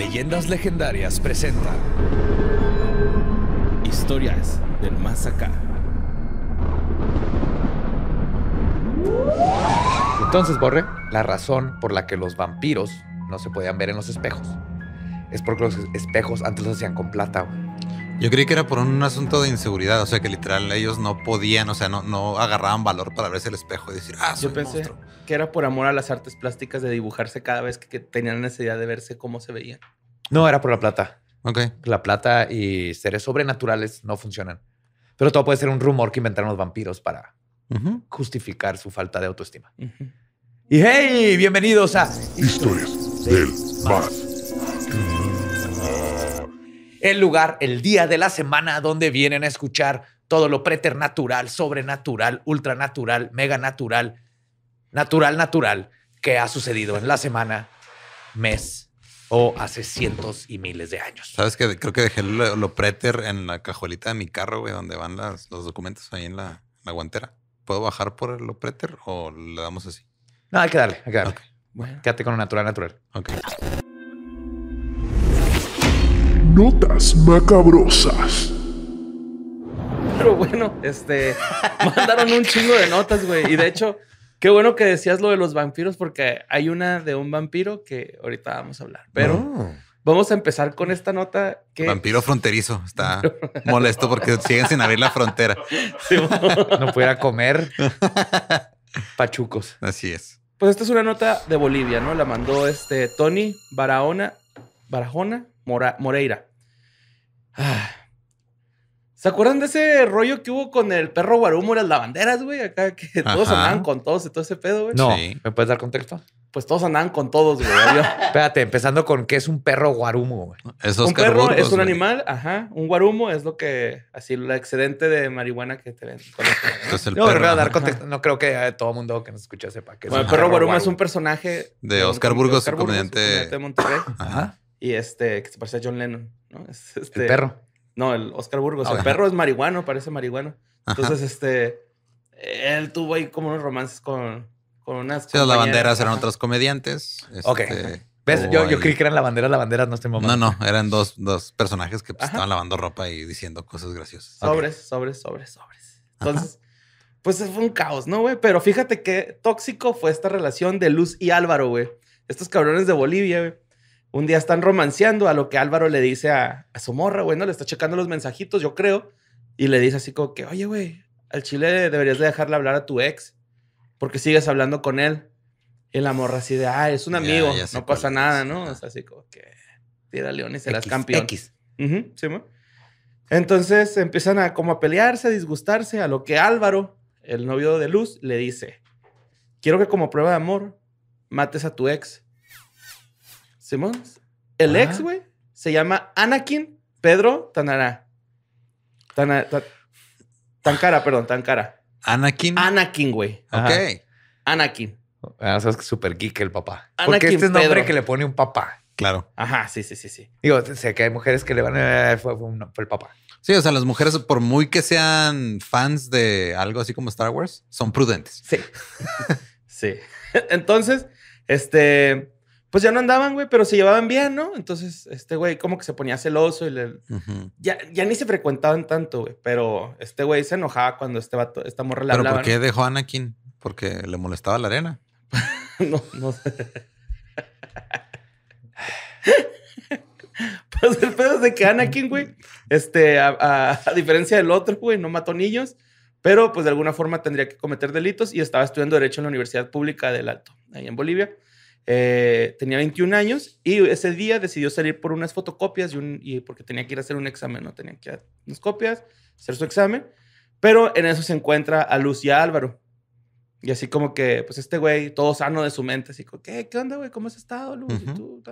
Leyendas Legendarias presenta Historias del Más Acá. Entonces, Borre, la razón por la que los vampiros no se podían ver en los espejos es porque los espejos antes los hacían con plata. Yo creí que era por un asunto de inseguridad, o sea que literal ellos no podían, o sea, no, agarraban valor para verse el espejo y decir, ah, soy Yo pensé que era por amor a las artes plásticas de dibujarse cada vez que, tenían necesidad de verse cómo se veían. No, era por la plata. Ok. La plata y seres sobrenaturales no funcionan. Pero todo puede ser un rumor que inventaron los vampiros para justificar su falta de autoestima. Y hey, bienvenidos a Historias del Más el lugar, el día de la semana donde vienen a escuchar todo lo preternatural, sobrenatural, ultranatural, mega natural, natural natural que ha sucedido en la semana, mes o hace cientos y miles de años. Sabes que creo que dejé lo, preter en la cajuelita de mi carro, güey, donde van los documentos ahí en la, guantera. ¿Puedo bajar por lo preter o le damos así? No, hay que darle, hay que darle. Quédate con lo natural, natural. Ok. Notas macabrosas. Pero bueno, este, mandaron un chingo de notas, güey. Y de hecho, qué bueno que decías lo de los vampiros, porque hay una de un vampiro que ahorita vamos a hablar. Pero vamos a empezar con esta nota que. Vampiro fronterizo. Está molesto porque siguen sin abrir la frontera. no pudiera comer. Pachucos. Así es. Pues esta es una nota de Bolivia, ¿no? La mandó este Tony Barahona, Barajona Moreira. Ah. ¿Se acuerdan de ese rollo que hubo con el perro Guarumo y las lavanderas, güey? Acá que todos andaban con todos y todo ese pedo, güey. No, sí. ¿me puedes dar contexto? Pues todos andaban con todos, güey. Espérate, empezando con qué es un perro guarumo, güey. un perro es un animal, ajá. Un guarumo es lo que, así, el excedente de marihuana que te ven. Este. Este no, dar contexto, no creo que eh, todo el mundo que nos escucha sepa que es bueno, el perro guarumo, es un personaje de Oscar Burgos, comediante de Monterrey. Ajá. Y este, que se parece a John Lennon, ¿no? el este, perro. No, el Oscar Burgos. Ah, el perro es marihuano, parece marihuano. Entonces, este, él tuvo ahí como unos romances con, con unas. Sí, las banderas eran otros comediantes. ok. Este, yo, yo, creí que eran la bandera, no estoy momento. No, no, eran dos, personajes que pues, estaban lavando ropa y diciendo cosas graciosas. Sobres, sobres, sobres, sobres. Entonces, pues fue un caos, ¿no, güey? Pero fíjate qué tóxico fue esta relación de Luz y Álvaro, güey. Estos cabrones de Bolivia, güey un día están romanceando a lo que Álvaro le dice a, su morra, güey, ¿no? Le está checando los mensajitos, yo creo. Y le dice así como que, oye, güey, al chile deberías de dejarle hablar a tu ex. Porque sigues hablando con él. Y la morra así de, ah, es un amigo, no pasa nada, ¿no? O sea, así como que, tira león y se las campeón. X. Entonces empiezan a como a pelearse, a disgustarse, a lo que Álvaro, el novio de Luz, le dice, quiero que como prueba de amor mates a tu ex Simón. El ex, ah. güey, se llama Anakin Pedro Tanara. Tanara tan, cara, perdón, Tancara. Anakin. Anakin, güey. Ok. Anakin. o ah, es súper geek el papá. Anakin Porque este es nombre que le pone un papá. Claro. Ajá, sí, sí, sí, sí. Digo, sé que hay mujeres que le van a... Eh, fue el papá. Sí, o sea, las mujeres, por muy que sean fans de algo así como Star Wars, son prudentes. Sí. sí. Entonces, este pues ya no andaban, güey, pero se llevaban bien, ¿no? Entonces, este güey como que se ponía celoso y le... ya, ya ni se frecuentaban tanto, güey, pero este güey se enojaba cuando este vato, esta morra ¿Pero por qué dejó a Anakin? ¿Porque le molestaba la arena? no, no sé. pues el pedo es de que Anakin, güey, este, a, a, a diferencia del otro, güey, no mató niños, pero pues de alguna forma tendría que cometer delitos y estaba estudiando Derecho en la Universidad Pública del Alto, ahí en Bolivia. Eh, tenía 21 años y ese día decidió salir por unas fotocopias y, un, y porque tenía que ir a hacer un examen, ¿no? Tenía que ir unas copias, hacer su examen. Pero en eso se encuentra a Luz y a Álvaro. Y así como que, pues este güey, todo sano de su mente, así como, ¿qué, ¿Qué onda, güey? ¿Cómo has estado, Luz? ¿Y tú?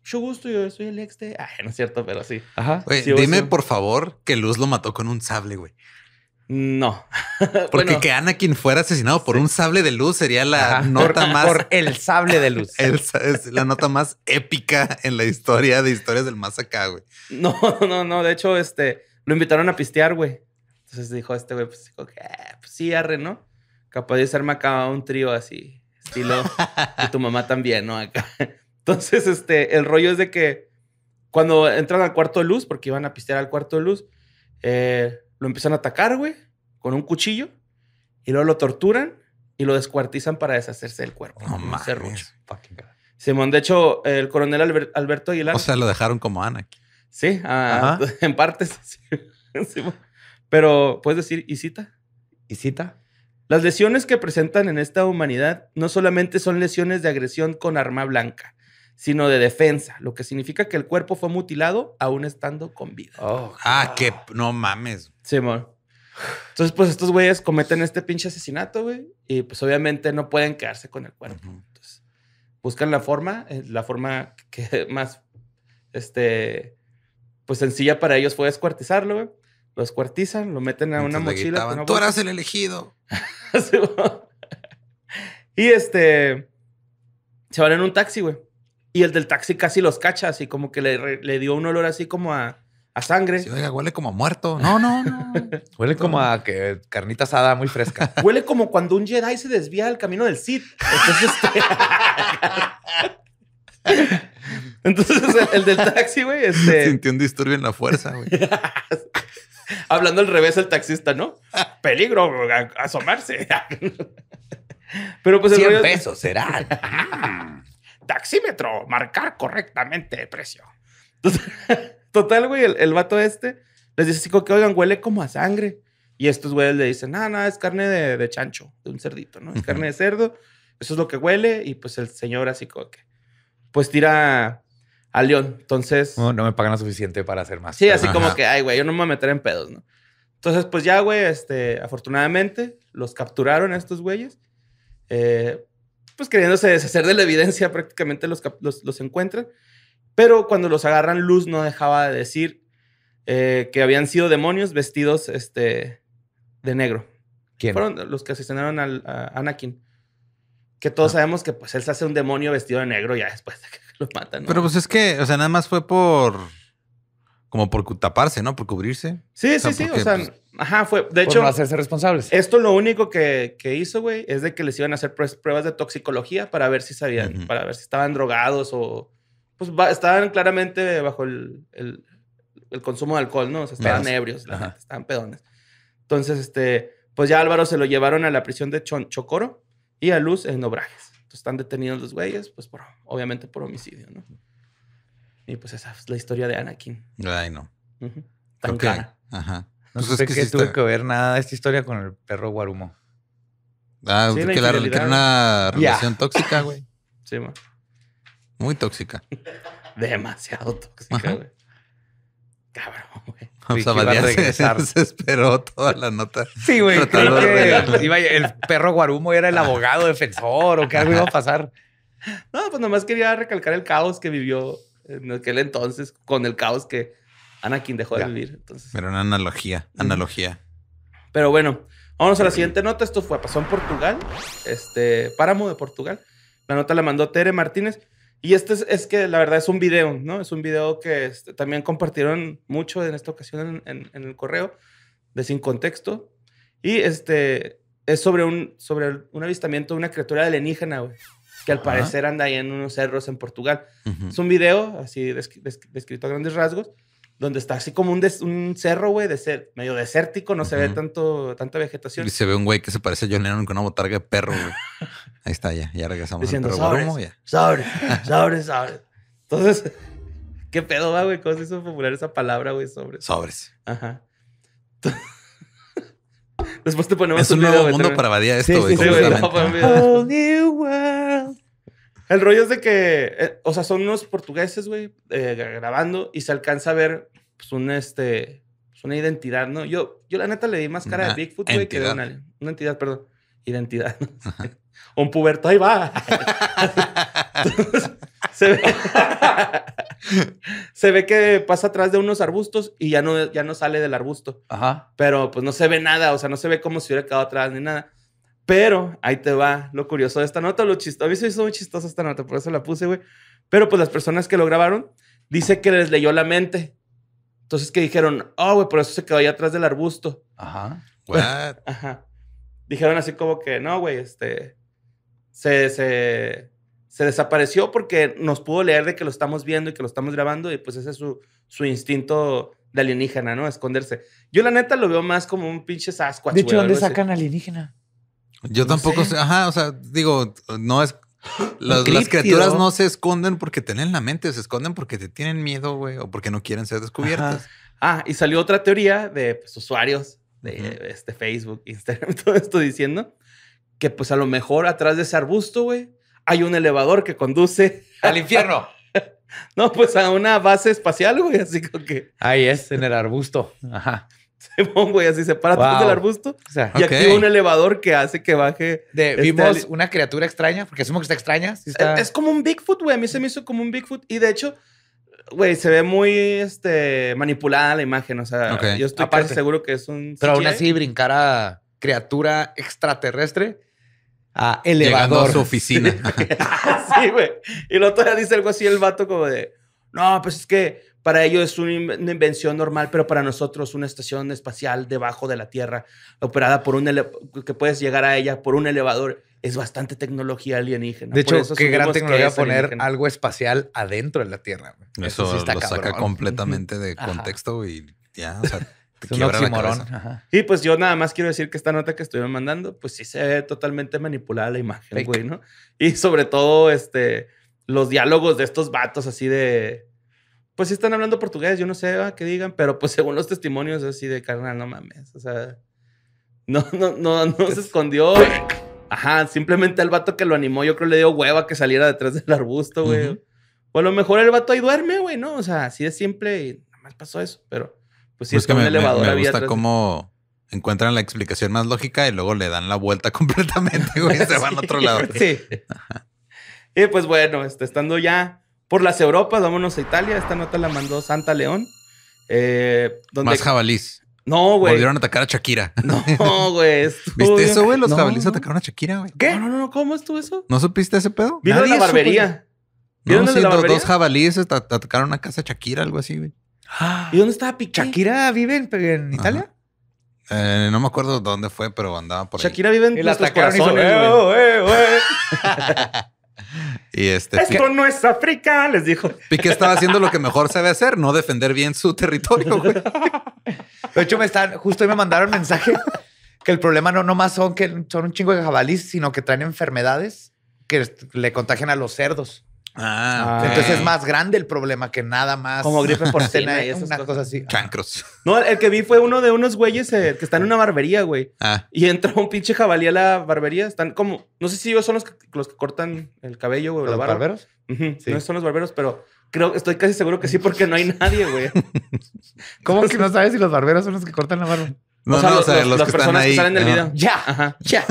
Mucho gusto, yo soy el ex de... no es cierto, pero sí. Ajá. dime, por favor, que Luz lo mató con un sable, güey. No. Porque que Anakin fuera asesinado por un sable de luz sería la nota más. Por el sable de luz. es la nota más épica en la historia de historias del más acá, güey. No, no, no. De hecho, este lo invitaron a pistear, güey. Entonces dijo este güey, pues, ah, pues, sí, arre, ¿no? Capaz de hacerme acá un trío así, estilo. y tu mamá también, ¿no? Acá. Entonces, este, el rollo es de que cuando entran al cuarto de luz, porque iban a pistear al cuarto de luz, eh lo empiezan a atacar, güey, con un cuchillo. Y luego lo torturan y lo descuartizan para deshacerse del cuerpo. No mames. Simón, de hecho, el coronel Alberto Aguilar. O sea, lo dejaron como Ana. Sí, ah, en partes. pero, ¿puedes decir ¿Y cita? ¿Y cita? Las lesiones que presentan en esta humanidad no solamente son lesiones de agresión con arma blanca, sino de defensa, lo que significa que el cuerpo fue mutilado aún estando con vida. Oh, ah, que ah. no mames. Sí, Simón. Entonces, pues estos güeyes cometen este pinche asesinato, güey, y pues obviamente no pueden quedarse con el cuerpo. buscan la forma, eh, la forma que más, este, pues sencilla para ellos fue descuartizarlo, güey. Lo descuartizan, lo meten a una mochila. Tú eras el elegido. y este, se van en un taxi, güey. Y el del taxi casi los cacha, así como que le, dio un olor así como a, sangre. oiga, huele como a muerto. No, no, no. huele como a que carnita asada muy fresca. huele como cuando un Jedi se desvía del camino del Sith. Entonces, este... Entonces el, del taxi, güey, este... Sintió un disturbio en la fuerza, güey. Hablando al revés el taxista, ¿no? Peligro, asomarse. Pero pues el 100 pesos será. Mm taxímetro, marcar correctamente el precio. Total, güey, el, el, vato este les dice así como que, oigan, huele como a sangre. Y estos güeyes le dicen, no, no, es carne de, de chancho, de un cerdito, ¿no? Es carne de cerdo. Eso es lo que huele. Y pues el señor así como que, pues tira al León. Entonces... No, oh, no, me pagan lo suficiente para hacer más. Sí, así como que, ay, güey, yo no me voy a meter en pedos, ¿no? Entonces, pues ya, güey, este, afortunadamente los capturaron a estos güeyes. Eh, pues queriéndose deshacer de la evidencia, prácticamente los, los, los encuentran. Pero cuando los agarran, Luz no dejaba de decir eh, que habían sido demonios vestidos este, de negro. ¿Quién? Fueron los que asesinaron al, a Anakin. Que todos ah. sabemos que pues él se hace un demonio vestido de negro ya después de que lo matan. Pero pues es que, o sea, nada más fue por como por taparse, ¿no? Por cubrirse. Sí, sí, sí. o sea, pues, ajá, fue. De hecho. Por hacerse responsables. Esto lo único que, que hizo, güey, es de que les iban a hacer pruebas de toxicología para ver si sabían, para ver si estaban drogados o. Pues estaban claramente bajo el, el, consumo de alcohol, ¿no? O sea, estaban ebrios, estaban pedones. Entonces, este, pues ya Álvaro se lo llevaron a la prisión de Chocoro y a Luz en Obrajes. Entonces están detenidos los güeyes, pues por, obviamente por homicidio, ¿no? Y pues esa es la historia de Anakin. Ay, no. Ajá. No pues, sé que, si tuve que ver nada esta historia con el perro Guarumo. Ah, sí, que, era una relación tóxica, güey. Sí, ma. Muy tóxica. Demasiado tóxica, güey. Cabrón, güey. O se, esperó toda la nota. Sí, güey. el perro Guarumo era el abogado defensor o qué algo iba a pasar. No, pues nomás quería recalcar el caos que vivió en aquel entonces con el caos que Anakin dejó de vivir. Pero una analogía, analogía. Pero bueno, vamos a la siguiente nota. Esto fue, pasó en Portugal, este, Páramo de Portugal. La nota la mandó Tere Martínez. Y este es, que la verdad es un video, ¿no? Es un video que este, también compartieron mucho en esta ocasión en, el correo de Sin Contexto. Y este es sobre un, sobre un avistamiento de una criatura alienígena, güey que al parecer anda ahí en unos cerros en Portugal. Es un video así descrito a grandes rasgos, donde está así como un, un cerro, güey, de medio desértico, no se ve tanto, tanta vegetación. Y se ve un güey que se parece a John Lennon con una botarga de perro, güey. ahí está, ya, ya regresamos. Diciendo, sobres, sobres, sobres, Entonces, ¿qué pedo va, güey? ¿Cómo se hizo popular esa palabra, güey? Sobres. Sobres. Ajá. Después te ponemos es un, nuevo mundo para Badía esto, güey. Sí, el rollo es de que, eh, o sea, son unos portugueses, güey, eh, grabando y se alcanza a ver, pues, un, este, pues, una identidad, ¿no? Yo, yo la neta le di más cara de Bigfoot, güey, que de una, una entidad, perdón, identidad. un puberto, ahí va. se, ve, se ve que pasa atrás de unos arbustos y ya no, ya no sale del arbusto. Ajá. Pero pues no se ve nada, o sea, no se ve como si hubiera quedado atrás ni nada. Pero ahí te va lo curioso de esta nota, lo chistoso. A mí se hizo muy chistosa esta nota, por eso la puse, güey. Pero pues las personas que lo grabaron, dice que les leyó la mente. Entonces que dijeron, oh, güey, por eso se quedó ahí atrás del arbusto. Ajá. What? Ajá. Dijeron así como que, no, güey, este. Se, se, se, desapareció porque nos pudo leer de que lo estamos viendo y que lo estamos grabando, y pues ese es su, su instinto de alienígena, ¿no? Esconderse. Yo la neta lo veo más como un pinche Sasquatch. De hecho, ¿dónde sacan alienígena? Yo tampoco Ajá, o sea, digo, no es. Las, criaturas no se esconden porque tienen la mente, se esconden porque te tienen miedo, güey, o porque no quieren ser descubiertas. Ah, y salió otra teoría de pues, usuarios de este Facebook, Instagram, todo esto diciendo que pues a lo mejor atrás de ese arbusto, güey, hay un elevador que conduce al infierno. no, pues a una base espacial, güey, así como que. Ahí es, en el arbusto. Ajá. Se pongo güey, así se para wow. del arbusto y aquí activa un elevador que hace que baje. De, este vimos una criatura extraña, porque asumo que está extraña. Es, como un Bigfoot, güey. A mí se me hizo como un Bigfoot. Y de hecho, güey, se ve muy este, manipulada la imagen. O sea, yo estoy seguro que es un. Pero aún así, brincar a criatura extraterrestre a elevador. a su oficina. sí, güey. y luego todavía dice algo así el vato, como de. No, pues es que para ellos es una invención normal, pero para nosotros una estación espacial debajo de la Tierra, operada por un que puedes llegar a ella por un elevador, es bastante tecnología alienígena. De hecho, qué gran tecnología poner algo espacial adentro de la Tierra. Eso, lo saca completamente de contexto y ya, o sea, Y pues yo nada más quiero decir que esta nota que estuvieron mandando, pues sí se ve totalmente manipulada la imagen, güey, ¿no? Y sobre todo, este, los diálogos de estos vatos así de pues sí están hablando portugués, yo no sé ah, qué digan, pero pues según los testimonios así de carnal, no mames, o sea, no, no, no, no se escondió. Ajá, simplemente al vato que lo animó, yo creo le dio hueva que saliera detrás del arbusto, güey. O pues, a lo mejor el vato ahí duerme, güey, ¿no? O sea, así de simple y nada más pasó eso, pero pues sí, pues es que me, elevador me, gusta cómo encuentran la explicación más lógica y luego le dan la vuelta completamente, güey, y se van a otro lado. Sí. Y pues bueno, este, estando ya por las Europas, vámonos a Italia. Esta nota la mandó Santa León. Eh, Más jabalís. No, güey. Volvieron a atacar a Shakira. No, güey. ¿Viste eso, güey? Los jabalíes atacaron a Shakira, güey. ¿Qué? No, no, no. ¿Cómo estuvo eso? ¿No supiste ese pedo? Vino de la barbería. Supo... No, dos jabalíes atacaron a casa Shakira, algo así, güey. ¿Y dónde estaba Piqué? ¿Shakira vive en, Italia? Eh, no me acuerdo dónde fue, pero andaba por ahí. Shakira vive en y nuestros corazones, güey. Eh, oh, oh, Y este, Esto no es África, les dijo. que estaba haciendo lo que mejor sabe hacer, no defender bien su territorio. De hecho, me están, justo hoy me mandaron mensaje que el problema no más son que son un chingo de jabalís, sino que traen enfermedades que le contagian a los cerdos. Ah, ah Entonces es más grande el problema que nada más. Como gripe cena y esas cosas. así. Chancros. No, el que vi fue uno de unos güeyes eh, que están en una barbería, güey. Ah. Y entró un pinche jabalí a la barbería. Están como. No sé si ellos son los que, los que cortan el cabello, güey, la barba. ¿Los barberos? sí. No son los barberos, pero creo, estoy casi seguro que sí, porque no hay nadie, güey. ¿Cómo que no sabes si los barberos son los que cortan la barba? No, o no, los, o las personas están que salen del video. Ya, ajá, ya.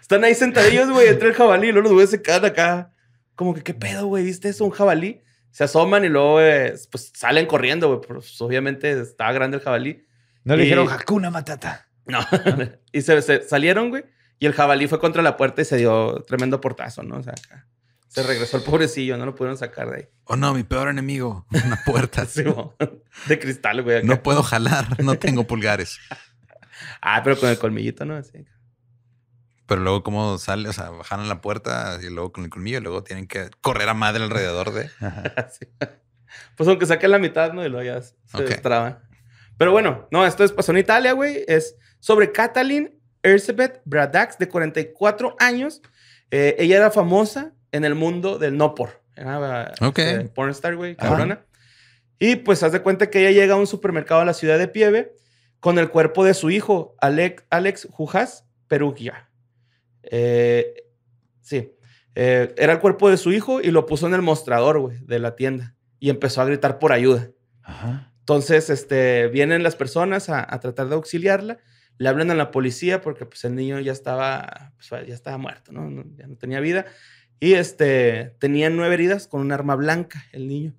Están ahí sentadillos, güey, entre el jabalí. Y luego los güeyes se quedan acá. Como que, ¿qué pedo, güey? ¿Viste eso? Un jabalí. Se asoman y luego, eh, pues salen corriendo, güey. Pues, obviamente estaba grande el jabalí. No le dijeron Hakuna Matata. No. y se, salieron, güey. Y el jabalí fue contra la puerta y se dio tremendo portazo, ¿no? O sea, Se regresó el pobrecillo, no lo pudieron sacar de ahí. Oh no, mi peor enemigo, una puerta. de cristal, güey. No puedo jalar, no tengo pulgares. ah, pero con el colmillito, ¿no? Así. Pero luego, ¿cómo sale? O sea, bajan la puerta y luego con el colmillo y luego tienen que correr a madre alrededor de. Pues aunque saquen la mitad, ¿no? Y lo ya se Pero bueno, no, esto es, pasó pues, en Italia, güey. Es sobre Katalin Elizabeth Bradax, de 44 años. Eh, ella era famosa en el mundo del no por. Era eh, pornstar, güey, cabrona. Y pues haz de cuenta que ella llega a un supermercado a la ciudad de Pieve con el cuerpo de su hijo, Alex, Alex Jujas Perugia. Eh, sí. Eh, era el cuerpo de su hijo y lo puso en el mostrador, güey, de la tienda. Y empezó a gritar por ayuda. Entonces, este, vienen las personas a, tratar de auxiliarla. Le hablan a la policía porque, pues, el niño ya estaba, pues, ya estaba muerto, ¿no? Ya no tenía vida. Y, este, tenía nueve heridas con un arma blanca el niño.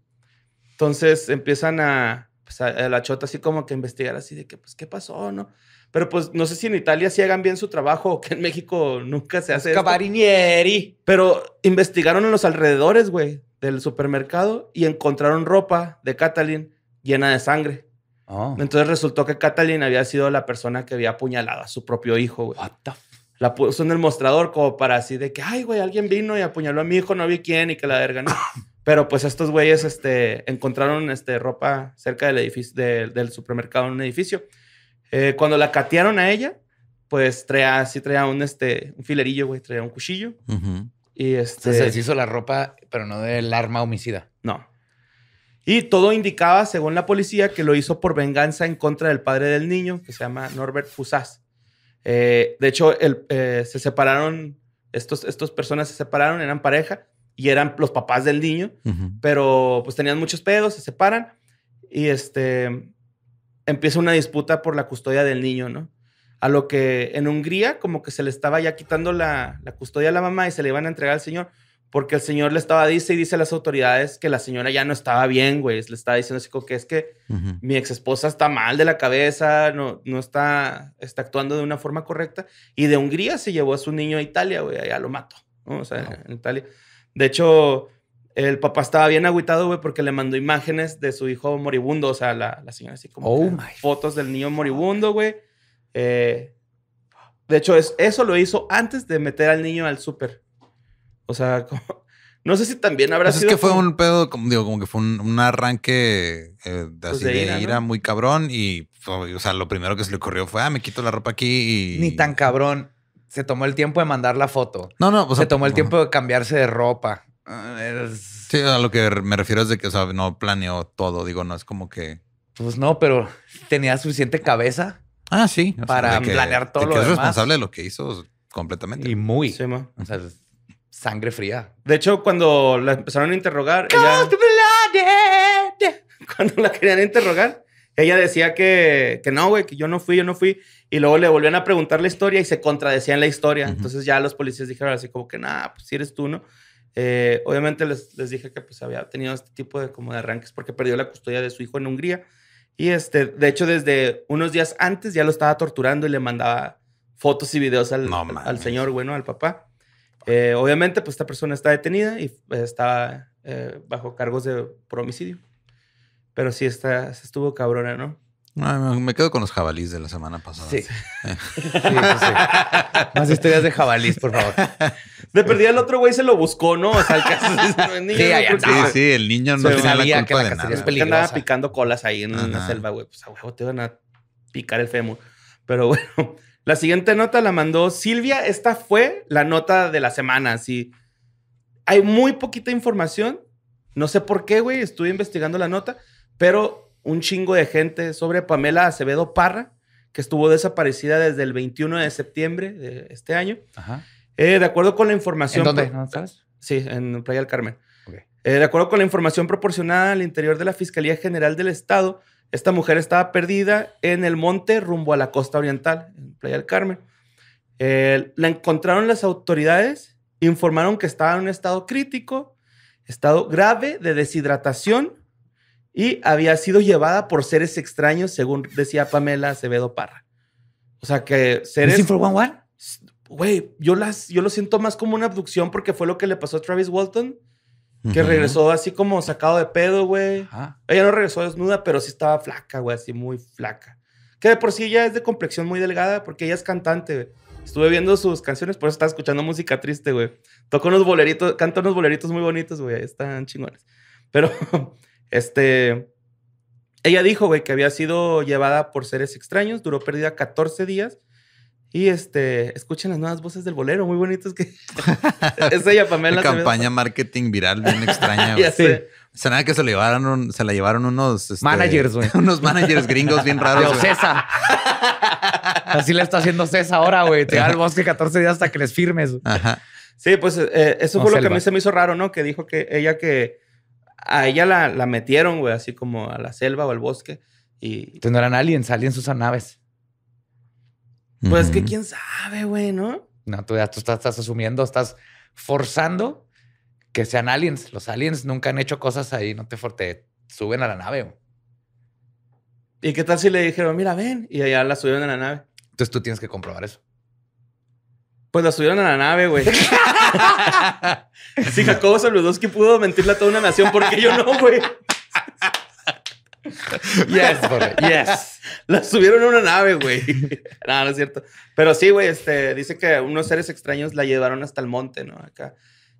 Entonces, empiezan a, pues, la chota así como que investigar así de que, pues, ¿qué pasó, no? Pero pues no sé si en Italia sí hagan bien su trabajo o que en México nunca se hace. Cabarinieri. Pero investigaron en los alrededores, güey, del supermercado y encontraron ropa de Catalin llena de sangre. Oh. Entonces resultó que Catalin había sido la persona que había apuñalado a su propio hijo, güey. What the la puso en el mostrador como para así de que, ay, güey, alguien vino y apuñaló a mi hijo, no vi quién y que la verga, ¿no? Pero pues estos güeyes este, encontraron este, ropa cerca del edificio, del supermercado en un edificio. Eh, cuando la catearon a ella, pues traía, sí traía un, este, un filerillo, güey, traía un cuchillo. Y este. se deshizo la ropa, pero no del arma homicida. No. Y todo indicaba, según la policía, que lo hizo por venganza en contra del padre del niño, que se llama Norbert Fusaz. Eh, de hecho, el, eh, se separaron, estas estos personas se separaron, eran pareja y eran los papás del niño, pero pues tenían muchos pedos, se separan y este empieza una disputa por la custodia del niño, ¿no? A lo que en Hungría como que se le estaba ya quitando la, custodia a la mamá y se le iban a entregar al señor porque el señor le estaba dice y dice a las autoridades que la señora ya no estaba bien, güey. Le estaba diciendo así como que es que mi ex esposa está mal de la cabeza, no, no está, está actuando de una forma correcta. Y de Hungría se llevó a su niño a Italia, güey. Allá lo mató, ¿no? O sea, en Italia. De hecho, el papá estaba bien agüitado, güey, porque le mandó imágenes de su hijo moribundo. O sea, la, señora así como oh fotos del niño moribundo, güey. Eh, de hecho, es, eso lo hizo antes de meter al niño al súper. O sea, no sé si también habrá pues sido. Es que fue un pedo, como, digo, como que fue un, arranque eh, de, pues así de, ira, muy cabrón. Y, o sea, lo primero que se le ocurrió fue, ah, me quito la ropa aquí y. Ni tan cabrón. Se tomó el tiempo de mandar la foto. No, no, o sea, se tomó el tiempo de cambiarse de ropa. Ah, sí, a lo que me refiero es de que, no planeó todo. Digo, no es como que. Pues no, pero tenía suficiente cabeza. Ah, sí. para planear todo lo que es responsable de lo que hizo completamente. Y muy. Sí, ma. O sea, sangre fría. De hecho, cuando la empezaron a interrogar. Eh. cuando la querían interrogar, ella decía que, no, güey, que yo no fui, yo no fui. Y luego le volvían a preguntar la historia y se contradecían la historia. Entonces ya los policías dijeron así como que, nada, pues si eres tú, ¿no? Eh, obviamente les, dije que pues había tenido este tipo de como de arranques porque perdió la custodia de su hijo en Hungría y este, de hecho desde unos días antes ya lo estaba torturando y le mandaba fotos y videos al, al señor, bueno, al papá. Eh, obviamente pues esta persona está detenida y está eh, bajo cargos de por homicidio. Pero sí está, estuvo cabrona, ¿no? me quedo con los jabalís de la semana pasada. Sí. sí, Más historias de jabalíes por favor. Me perdí el otro güey se lo buscó, ¿no? O sea, el caso niño sí, no sí, sí, el niño no sabía la es Andaba picando colas ahí en la selva, güey. Pues a huevo te van a picar el fémur. Pero bueno, la siguiente nota la mandó Silvia. Esta fue la nota de la semana, sí Hay muy poquita información. No sé por qué, güey. Estuve investigando la nota, pero un chingo de gente sobre Pamela Acevedo Parra, que estuvo desaparecida desde el 21 de septiembre de este año. Eh, de acuerdo con la información. ¿En dónde? Sí, en Playa del Carmen. Eh, de acuerdo con la información proporcionada al interior de la Fiscalía General del Estado, esta mujer estaba perdida en el monte rumbo a la costa oriental, en Playa del Carmen. Eh, la encontraron las autoridades, informaron que estaba en un estado crítico, estado grave de deshidratación y había sido llevada por seres extraños, según decía Pamela Acevedo Parra. O sea que seres. ¿Es one Güey, yo, las, yo lo siento más como una abducción porque fue lo que le pasó a Travis Walton, que regresó así como sacado de pedo, güey. Ella no regresó desnuda, pero sí estaba flaca, güey, así muy flaca. Que de por sí ella es de complexión muy delgada porque ella es cantante, güey. Estuve viendo sus canciones, por eso estaba escuchando música triste, güey. Tocó unos boleritos, canta unos boleritos muy bonitos, güey. Están chingones. Pero Este, ella dijo, güey, que había sido llevada por seres extraños, duró perdida 14 días. Y este, escuchen las nuevas voces del bolero, muy bonitas que es ella Pamela. campaña marketing viral bien extraña. ya O nada que se la llevaron, se la llevaron unos este, managers, güey. unos managers gringos bien raros. César. Así le está haciendo César ahora, güey. Te da el bosque 14 días hasta que les firmes. Ajá. Sí, pues eh, eso fue lo que a mí se me hizo raro, ¿no? Que dijo que ella que a ella la, metieron, güey, así como a la selva o al bosque. Y... Entonces no eran aliens, aliens usan naves. Pues que quién sabe, güey, ¿no? No, tú, ya, estás, asumiendo, estás forzando que sean aliens. Los aliens nunca han hecho cosas ahí, no te, fuerte suben a la nave. ¿Y qué tal si le dijeron, mira, ven? Y allá la subieron a la nave. Entonces tú tienes que comprobar eso. Pues la subieron a la nave, güey. si Jacobo que pudo mentirle a toda una nación, porque yo no, güey? Yes, Yes. La subieron a una nave, güey. No, no es cierto. Pero sí, güey, este, dice que unos seres extraños la llevaron hasta el monte, ¿no? Acá.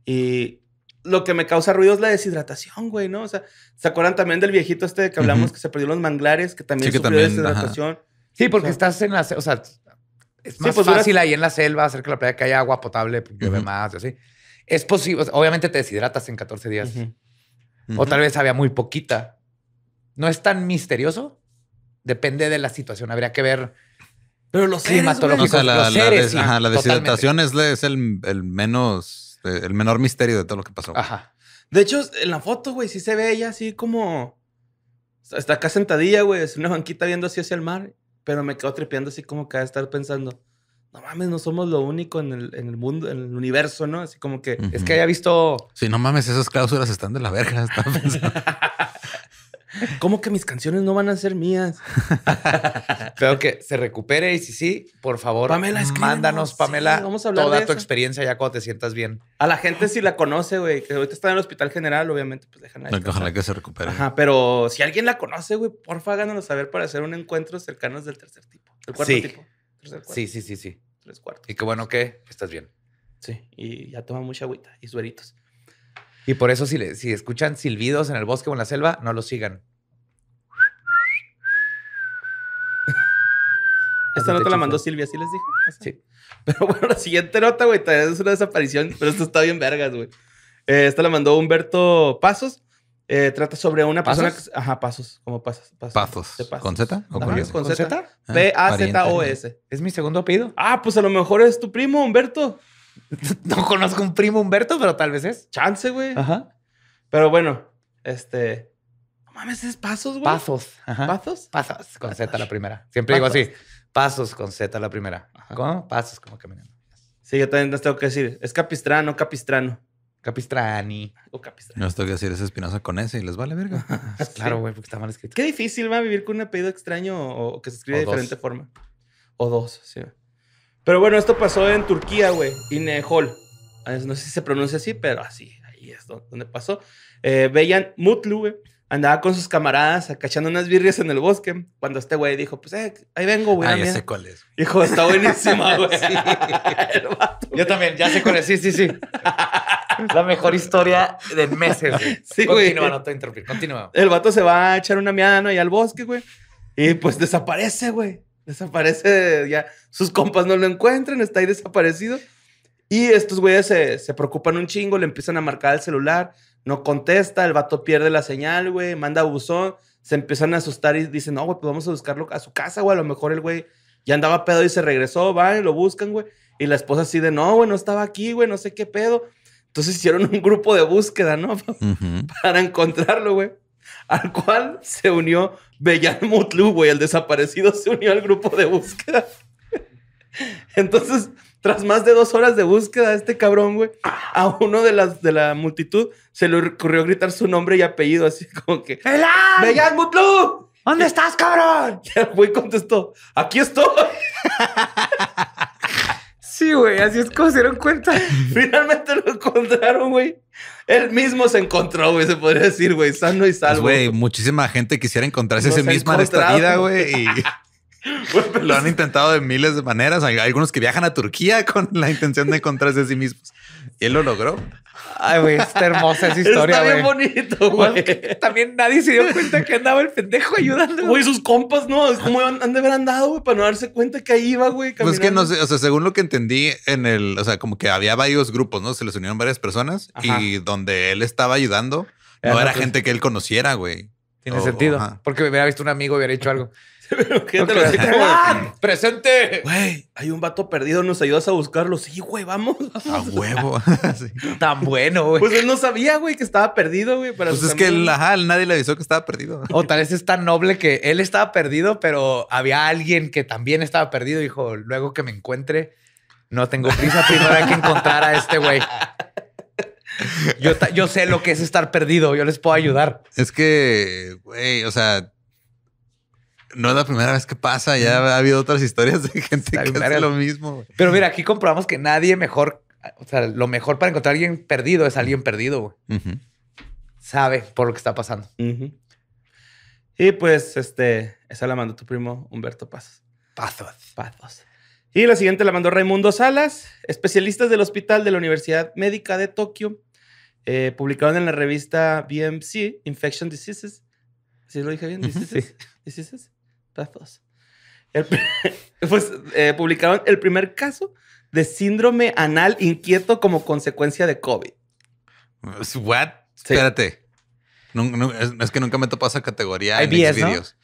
Y lo que me causa ruido es la deshidratación, güey, ¿no? O sea, ¿se acuerdan también del viejito este que hablamos que se perdió los manglares, que también sufrió deshidratación? Sí, porque estás en la, o sea, es más pues, fácil ahí en la selva, cerca de la playa, que haya agua potable, pues, llueve más y así. Es posible, obviamente te deshidratas en 14 días. O tal vez había muy poquita. No es tan misterioso. Depende de la situación. Habría que ver. Pero los climatológicos, seres, la, ajá, la deshidratación es, el, menos, eh, el menor misterio de todo lo que pasó. Ajá. De hecho, en la foto, güey, sí se ve ella así como. Está acá sentadilla, güey, es una banquita viendo así hacia el mar pero me quedo trepeando así como que a estar pensando, no mames, no somos lo único en el, en el mundo, en el universo, ¿no? Así como que es que haya visto. Sí, no mames, esas cláusulas están de la verga. ¿Cómo que mis canciones no van a ser mías? Espero que se recupere y si sí, por favor, Pamela, mándanos, Pamela, toda tu experiencia ya cuando te sientas bien. A la gente si la conoce, güey, que ahorita está en el hospital general, obviamente, pues déjala No, ojalá que se recupere. Ajá, pero si alguien la conoce, güey, porfa, háganos saber para hacer un encuentro cercanos del tercer tipo, del cuarto tipo. Sí, sí, sí, sí. Tres cuartos. Y qué bueno que estás bien. Sí, y ya toma mucha agüita y sueritos. Y por eso si, si escuchan silbidos en el bosque o en la selva, no los sigan. Esta nota la mandó Silvia, ¿sí les dije? Sí. Pero bueno, la siguiente nota, güey, también es una desaparición, pero esto está bien vergas, güey. Eh, esta la mandó Humberto Pasos. Eh, trata sobre una persona. Que, ajá, pasos, ¿Cómo pasas? Pasos. ¿Con Z? ¿O con, con Z? Ah, P-A-Z-O-S. es mi segundo apellido. Ah, pues a lo mejor es tu primo, Humberto. no conozco un primo Humberto, pero tal vez es. Chance, güey. Ajá. Pero bueno, este. No mames, es pasos, güey. Pasos. Ajá. Pasos. Pasos. Con Z la primera. Siempre digo así. Pasos con Z la primera. ¿Cómo? Pasos como caminando. Sí, yo también les tengo que decir. Es Capistrano, Capistrano. Capistrani. O Capistrano. No les tengo que decir, es Espinosa con S y les vale verga. claro, güey, porque está mal escrito. Qué difícil va vivir con un apellido extraño o, que se escribe de diferente forma. O dos, sí. Pero bueno, esto pasó en Turquía, güey. Inehol. Ah, no sé si se pronuncia así, pero así, ahí es donde pasó. Eh, Mutlu, güey andaba con sus camaradas acachando unas birrias en el bosque. Cuando este güey dijo, pues, eh, ahí vengo, güey. Ah, ya sé cuál es. Dijo, está buenísima, güey. Yo también, ya sé cuál es. Sí, sí, sí. La mejor historia de meses. Güey. Sí, Continúa, no te interrumpir. Continúa. El vato se va a echar una miada, ¿no? al bosque, güey. Y pues desaparece, güey. Desaparece ya. Sus compas no lo encuentran, está ahí desaparecido. Y estos güeyes se, se preocupan un chingo, le empiezan a marcar el celular, no contesta, el vato pierde la señal, güey, manda buzón, se empiezan a asustar y dicen, no, güey, pues vamos a buscarlo a su casa, güey, a lo mejor el güey ya andaba pedo y se regresó, van, lo buscan, güey. Y la esposa así de, no, güey, no estaba aquí, güey, no sé qué pedo. Entonces hicieron un grupo de búsqueda, ¿no? Para encontrarlo, güey. Al cual se unió Bellán Mutlu, güey, el desaparecido, se unió al grupo de búsqueda. Entonces, tras más de dos horas de búsqueda, este cabrón, güey, a uno de, las, de la multitud se le ocurrió gritar su nombre y apellido, así como que... ¡Elan! Mutlu! ¿Dónde estás, cabrón? Y el güey contestó, aquí estoy. Sí, güey, así es como se dieron cuenta. Finalmente lo encontraron, güey. Él mismo se encontró, güey, se podría decir, güey, sano y pues, salvo. güey, muchísima gente quisiera encontrarse a sí misma en esta vida, güey. Y... Lo han intentado de miles de maneras. Hay algunos que viajan a Turquía con la intención de encontrarse a sí mismos. Y él lo logró. Ay, güey, está hermosa esa historia, Está bien bonito, güey. También nadie se dio cuenta que andaba el pendejo ayudando. Güey, sus compas, ¿no? ¿Cómo han, de haber andado, güey, para no darse cuenta que ahí iba, güey? Pues que no sé, o sea, según lo que entendí en el, o sea, como que había varios grupos, ¿no? Se les unieron varias personas y donde él estaba ayudando, no era, gente que él conociera, güey. Tiene sentido. Porque hubiera visto un amigo y hubiera hecho algo. ¿Qué te lo ah, ah, ¡Presente! Güey, hay un vato perdido, ¿nos ayudas a buscarlo? Sí, güey, vamos. A huevo. Tan bueno, güey. Pues él no sabía, güey, que estaba perdido, güey. Pues es que el, ajá, nadie le avisó que estaba perdido. O tal vez es tan noble que él estaba perdido, pero había alguien que también estaba perdido. Dijo, luego que me encuentre, no tengo prisa, primero hay que encontrar a este güey. Yo, yo sé lo que es estar perdido, yo les puedo ayudar. Es que, güey, o sea no es la primera vez que pasa, ya ha habido otras historias de gente que hace lo mismo. Pero mira, aquí comprobamos que nadie mejor, o sea, lo mejor para encontrar a alguien perdido es alguien perdido, güey. Sabe por lo que está pasando. Y pues, este, esa la mandó tu primo Humberto Pazos. Pazos. Pazos. Y la siguiente la mandó Raimundo Salas, especialistas del hospital de la Universidad Médica de Tokio, eh, publicaron en la revista BMC, Infection Diseases. ¿Sí lo dije bien? ¿Diseases? ¿Diseases? pues eh, publicaron el primer caso de síndrome anal inquieto como consecuencia de COVID. ¿What? Espérate. es, que nunca me topa esa categoría en videos.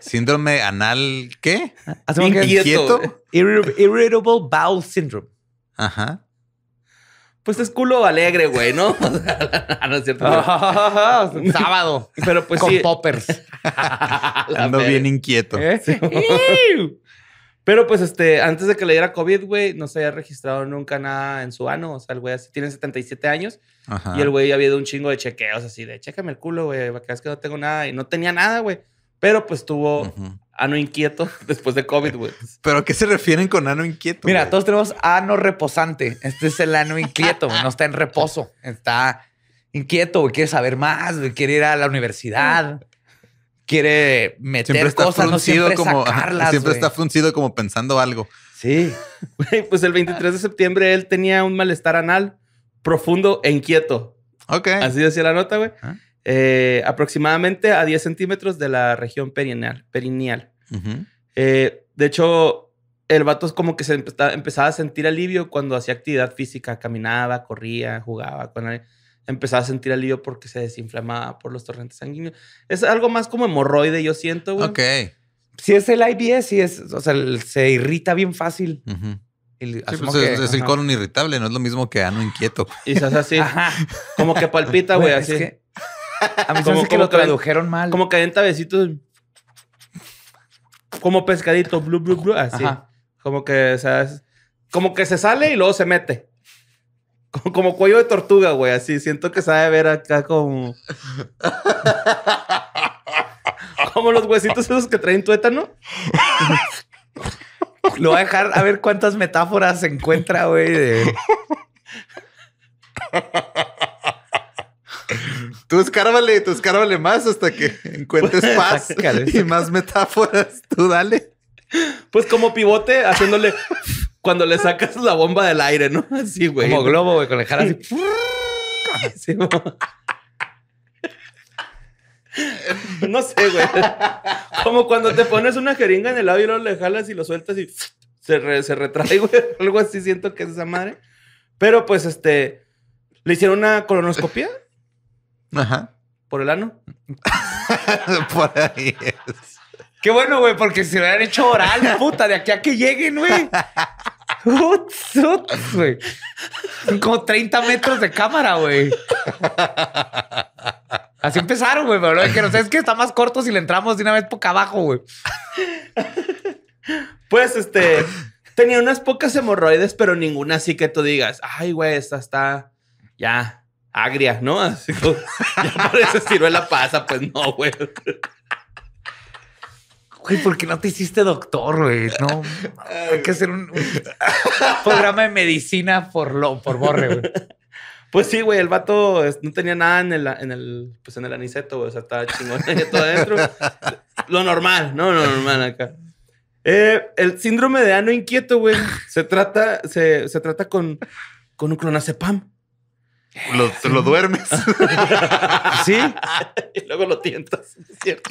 Síndrome anal, ¿qué? Ah, inquieto. Irritable bowel syndrome. Ajá pues es culo alegre, güey, ¿no? no es cierto. Sábado. Pero pues Con poppers. Ando bien inquieto. ¿Eh? Pero pues este, antes de que le diera COVID, güey, no se había registrado nunca nada en su ano. O sea, el güey así tiene 77 años y el güey había ido un chingo de chequeos así de chécame el culo, güey, que es que no tengo nada y no tenía nada, güey. Pero pues tuvo ano inquieto después de COVID, güey. ¿Pero a qué se refieren con ano inquieto? Mira, todos tenemos ano reposante. Este es el ano inquieto, no está en reposo. Está inquieto, Quiere saber más, Quiere ir a la universidad. Quiere meter cosas, no siempre como, Siempre está fruncido como pensando algo. Sí. pues el 23 de septiembre él tenía un malestar anal profundo e inquieto. Ok. Así decía la nota, güey. Ah. Eh, aproximadamente a 10 centímetros de la región perineal. perineal. Eh, de hecho, el vato es como que se empezaba, a sentir alivio cuando hacía actividad física, caminaba, corría, jugaba con Empezaba a sentir alivio porque se desinflamaba por los torrentes sanguíneos. Es algo más como hemorroide, yo siento, güey. Ok. Si es el IBS, si es, o sea, se irrita bien fácil. Pues es, el colon irritable, no es lo mismo que ano inquieto. Y se hace así. Como que palpita, güey, así. A mí se que lo tradujeron mal. Como un tabecito. Como pescadito, blu, blu, blu, así. Como que, o como que se sale y luego se mete. Como, cuello de tortuga, güey, así. Siento que sabe ver acá como. como los huesitos esos que traen tuétano. Lo voy a dejar a ver cuántas metáforas se encuentra, güey. Tú escárvale, tú escárbale más hasta que encuentres pues, paz y más metáforas. Tú dale. Pues como pivote, haciéndole cuando le sacas la bomba del aire, ¿no? Así, güey. Como globo, güey, con el jalas no sé, güey. Como cuando te pones una jeringa en el labio y luego le jalas y lo sueltas y se, se retrae, güey. Algo así siento que es esa madre. Pero pues este, le hicieron una colonoscopia Ajá. ¿Por el ano? Por ahí es. Qué bueno, güey, porque si lo hubieran hecho oral, puta, de aquí a que lleguen, güey. Uts, uts, güey. Como 30 metros de cámara, güey. Así empezaron, güey, pero no sé, es que está más corto si le entramos de una vez poca abajo, güey. Pues este, tenía unas pocas hemorroides, pero ninguna así que tú digas, ay, güey, esta está ya Agria, ¿no? Así como, eso sirve la pasa, pues no, güey. Güey, ¿por qué no te hiciste doctor, güey? No, hay que hacer un, programa de medicina por, lo, por borre, güey. Pues sí, güey, el vato no tenía nada en el, en el, pues en el aniceto, güey. O sea, estaba chingón todo adentro. Lo normal, ¿no? Lo normal acá. Eh, el síndrome de ano inquieto, güey, se trata, se, se trata con, con un clonazepam. Lo, te lo duermes. ¿Sí? Y luego lo tientas, es cierto.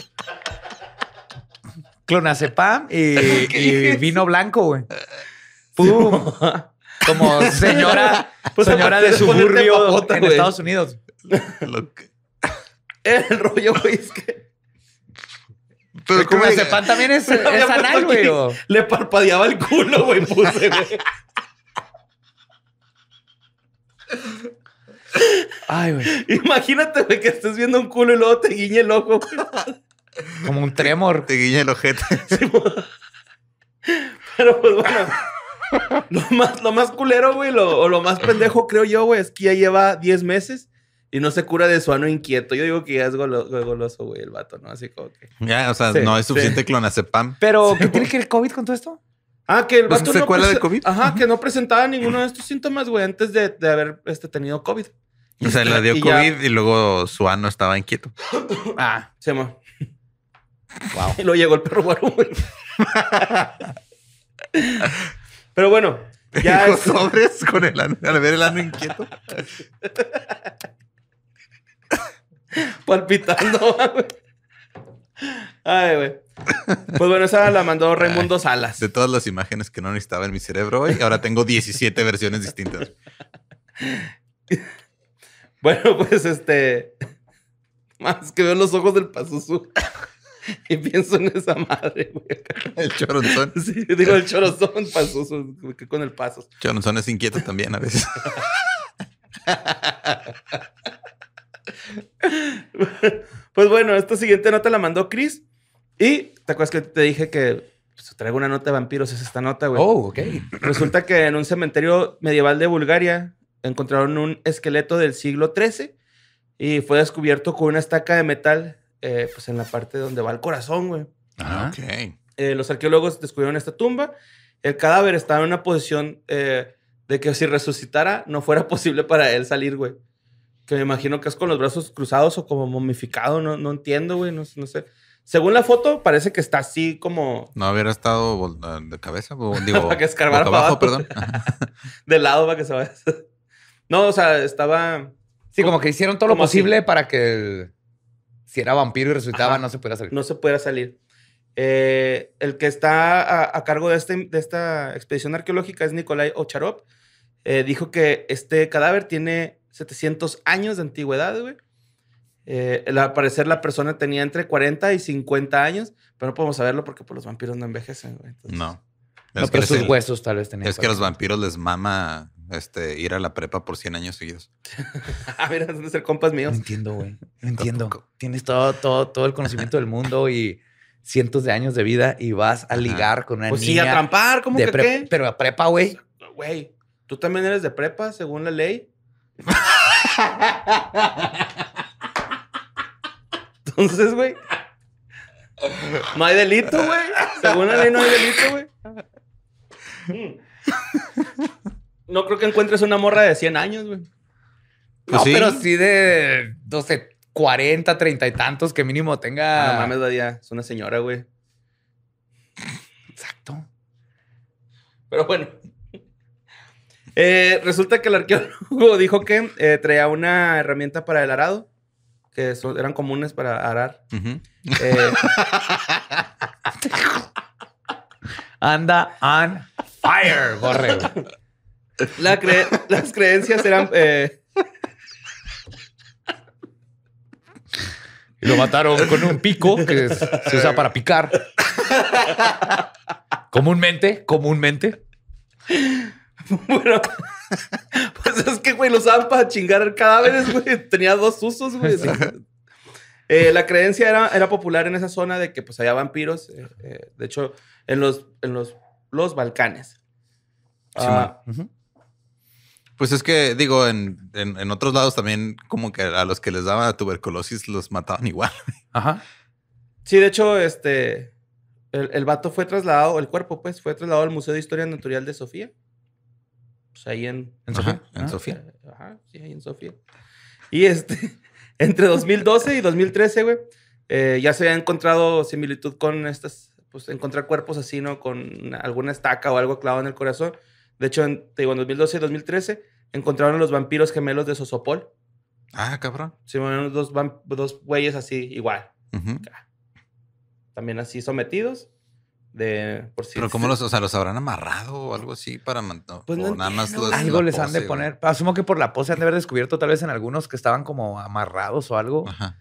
Clonazepam y, y vino blanco, güey. ¡Pum! Como señora, pues señora de suburbio en Estados Unidos. El rollo, güey, es que... Pero el clonazepam también es, es anal, güey. Le parpadeaba el culo, güey, puse, güey. Ay, güey. Imagínate, güey, que estés viendo un culo y luego te guiñe el ojo, Como un tremor. Te guiñe el ojete. pero pues bueno. lo, más, lo más culero, güey, o lo más pendejo, creo yo, güey, es que ya lleva 10 meses y no se cura de su ano inquieto. Yo digo que ya es goloso, güey, el vato, ¿no? Así como que. Ya, o sea, no es suficiente clonazepam. Pero, ¿qué tiene que ver el COVID con todo esto? Ah, que el vato no secuela de COVID. Ajá, que no presentaba ninguno de estos síntomas, güey, antes de, de haber este, tenido COVID. O sea, le dio COVID y luego su ano estaba inquieto. Ah, se me... Wow. Y lo llegó el perro guarú, güey. Pero bueno, ya. sobres con el ano, al ver el ano inquieto. Palpitando, güey. Ay, güey. Pues bueno, esa la mandó Raimundo Salas. De todas las imágenes que no necesitaba en mi cerebro hoy, ahora tengo 17 versiones distintas. Bueno, pues este. Más que veo los ojos del Pazuzu. Y pienso en esa madre, güey. El choronzón. Sí, digo el choronzón, Pazuzu, con el paso. Choronzón es inquieto también a veces. pues bueno, esta siguiente nota la mandó Chris. Y te acuerdas que te dije que pues, traigo una nota de vampiros, es esta nota, güey. Oh, ok. Resulta que en un cementerio medieval de Bulgaria encontraron un esqueleto del siglo XIII y fue descubierto con una estaca de metal, eh, pues en la parte donde va el corazón, güey. Ah, ok. Eh, los arqueólogos descubrieron esta tumba. El cadáver estaba en una posición eh, de que si resucitara no fuera posible para él salir, güey. Que me imagino que es con los brazos cruzados o como momificado, no, entiendo, güey, no, no sé. Según la foto, parece que está así como. No hubiera estado eh, de cabeza, digo. para que escarbara para abajo, perdón. de lado para que se vaya. No, o sea, estaba. Sí, como, que hicieron todo lo posible para que si era vampiro y resultaba no se pudiera salir. No se pudiera salir. Eh, el que está a, cargo de, este, de, esta expedición arqueológica es Nikolai Ocharov. Eh, dijo que este cadáver tiene 700 años de antigüedad, güey al eh, parecer la persona tenía entre 40 y 50 años, pero no podemos saberlo porque pues, los vampiros no envejecen. no. pero sus huesos tal vez tenían. Es que a los vampiros les mama este, ir a la prepa por 100 años seguidos. A ver, son ser compas míos. entiendo, güey. entiendo. Tienes todo, todo, todo el conocimiento del mundo y cientos de años de vida y vas a ligar con una pues niña. Pues sí, a trampar, ¿cómo que qué? Pero a prepa, güey. Güey, tú también eres de prepa según la ley. Entonces, güey. No hay delito, güey. Según la ley, no hay delito, güey. No creo que encuentres una morra de 100 años, güey. Pues no, pero sí de, 12, 40, 30 y tantos que mínimo tenga. Ah, no mames, vaya, Es una señora, güey. Exacto. Pero bueno. Eh, resulta que el arqueólogo dijo que eh, traía una herramienta para el arado eran comunes para arar. Eh, Anda on fire, borre. las creencias eran. Eh, lo mataron con un pico que se usa para picar. Comúnmente, comúnmente. Bueno, pues los lo usaban para chingar cadáveres, güey. Tenía dos usos, güey. Eh, la creencia era, era popular en esa zona de que pues había vampiros, eh, eh, de hecho, en los, en los, los Balcanes. Ah, pues es que, digo, en, otros lados también como que a los que les daba tuberculosis los mataban igual. Ajá. Sí, de hecho, este, el, el, vato fue trasladado, el cuerpo pues, fue trasladado al Museo de Historia Natural de Sofía. Pues ahí en... ¿En Sofía? en ah, Sofía sí, ahí en Sofía. Y este, entre 2012 y 2013, güey, eh, ya se había encontrado similitud con estas, pues encontrar cuerpos así, ¿no? Con alguna estaca o algo clavado en el corazón. De hecho, en, te digo, en 2012 y 2013 encontraron los vampiros gemelos de Sosopol. Ah, cabrón. Sí, bueno, dos, dos güeyes así, igual. También así sometidos. De, por si Pero cómo los, o sea, los habrán amarrado o algo así para mantener? Pues nada más algo les han de poner. Asumo que por la pose han de haber descubierto tal vez en algunos que estaban como amarrados o algo. Ajá.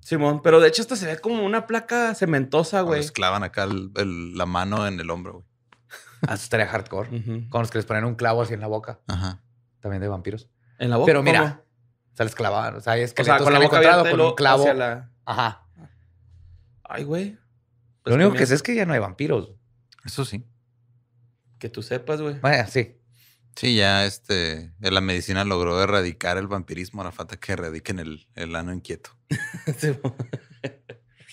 Simón, pero de hecho esto se ve como una placa cementosa, güey. Les clavan acá la mano en el hombro, güey. Ah, eso estaría hardcore. Con los que les ponen un clavo así en la boca. Ajá. También de vampiros. En la boca. Pero mira, o les clavaban. O sea, es que o con la boca con un clavo. Ajá. Ay, güey. Pues lo único que, sé es que ya no hay vampiros. Eso sí. Que tú sepas, güey. Vaya, ah, sí. Sí, ya este, la medicina logró erradicar el vampirismo. la falta que erradiquen el, el ano inquieto.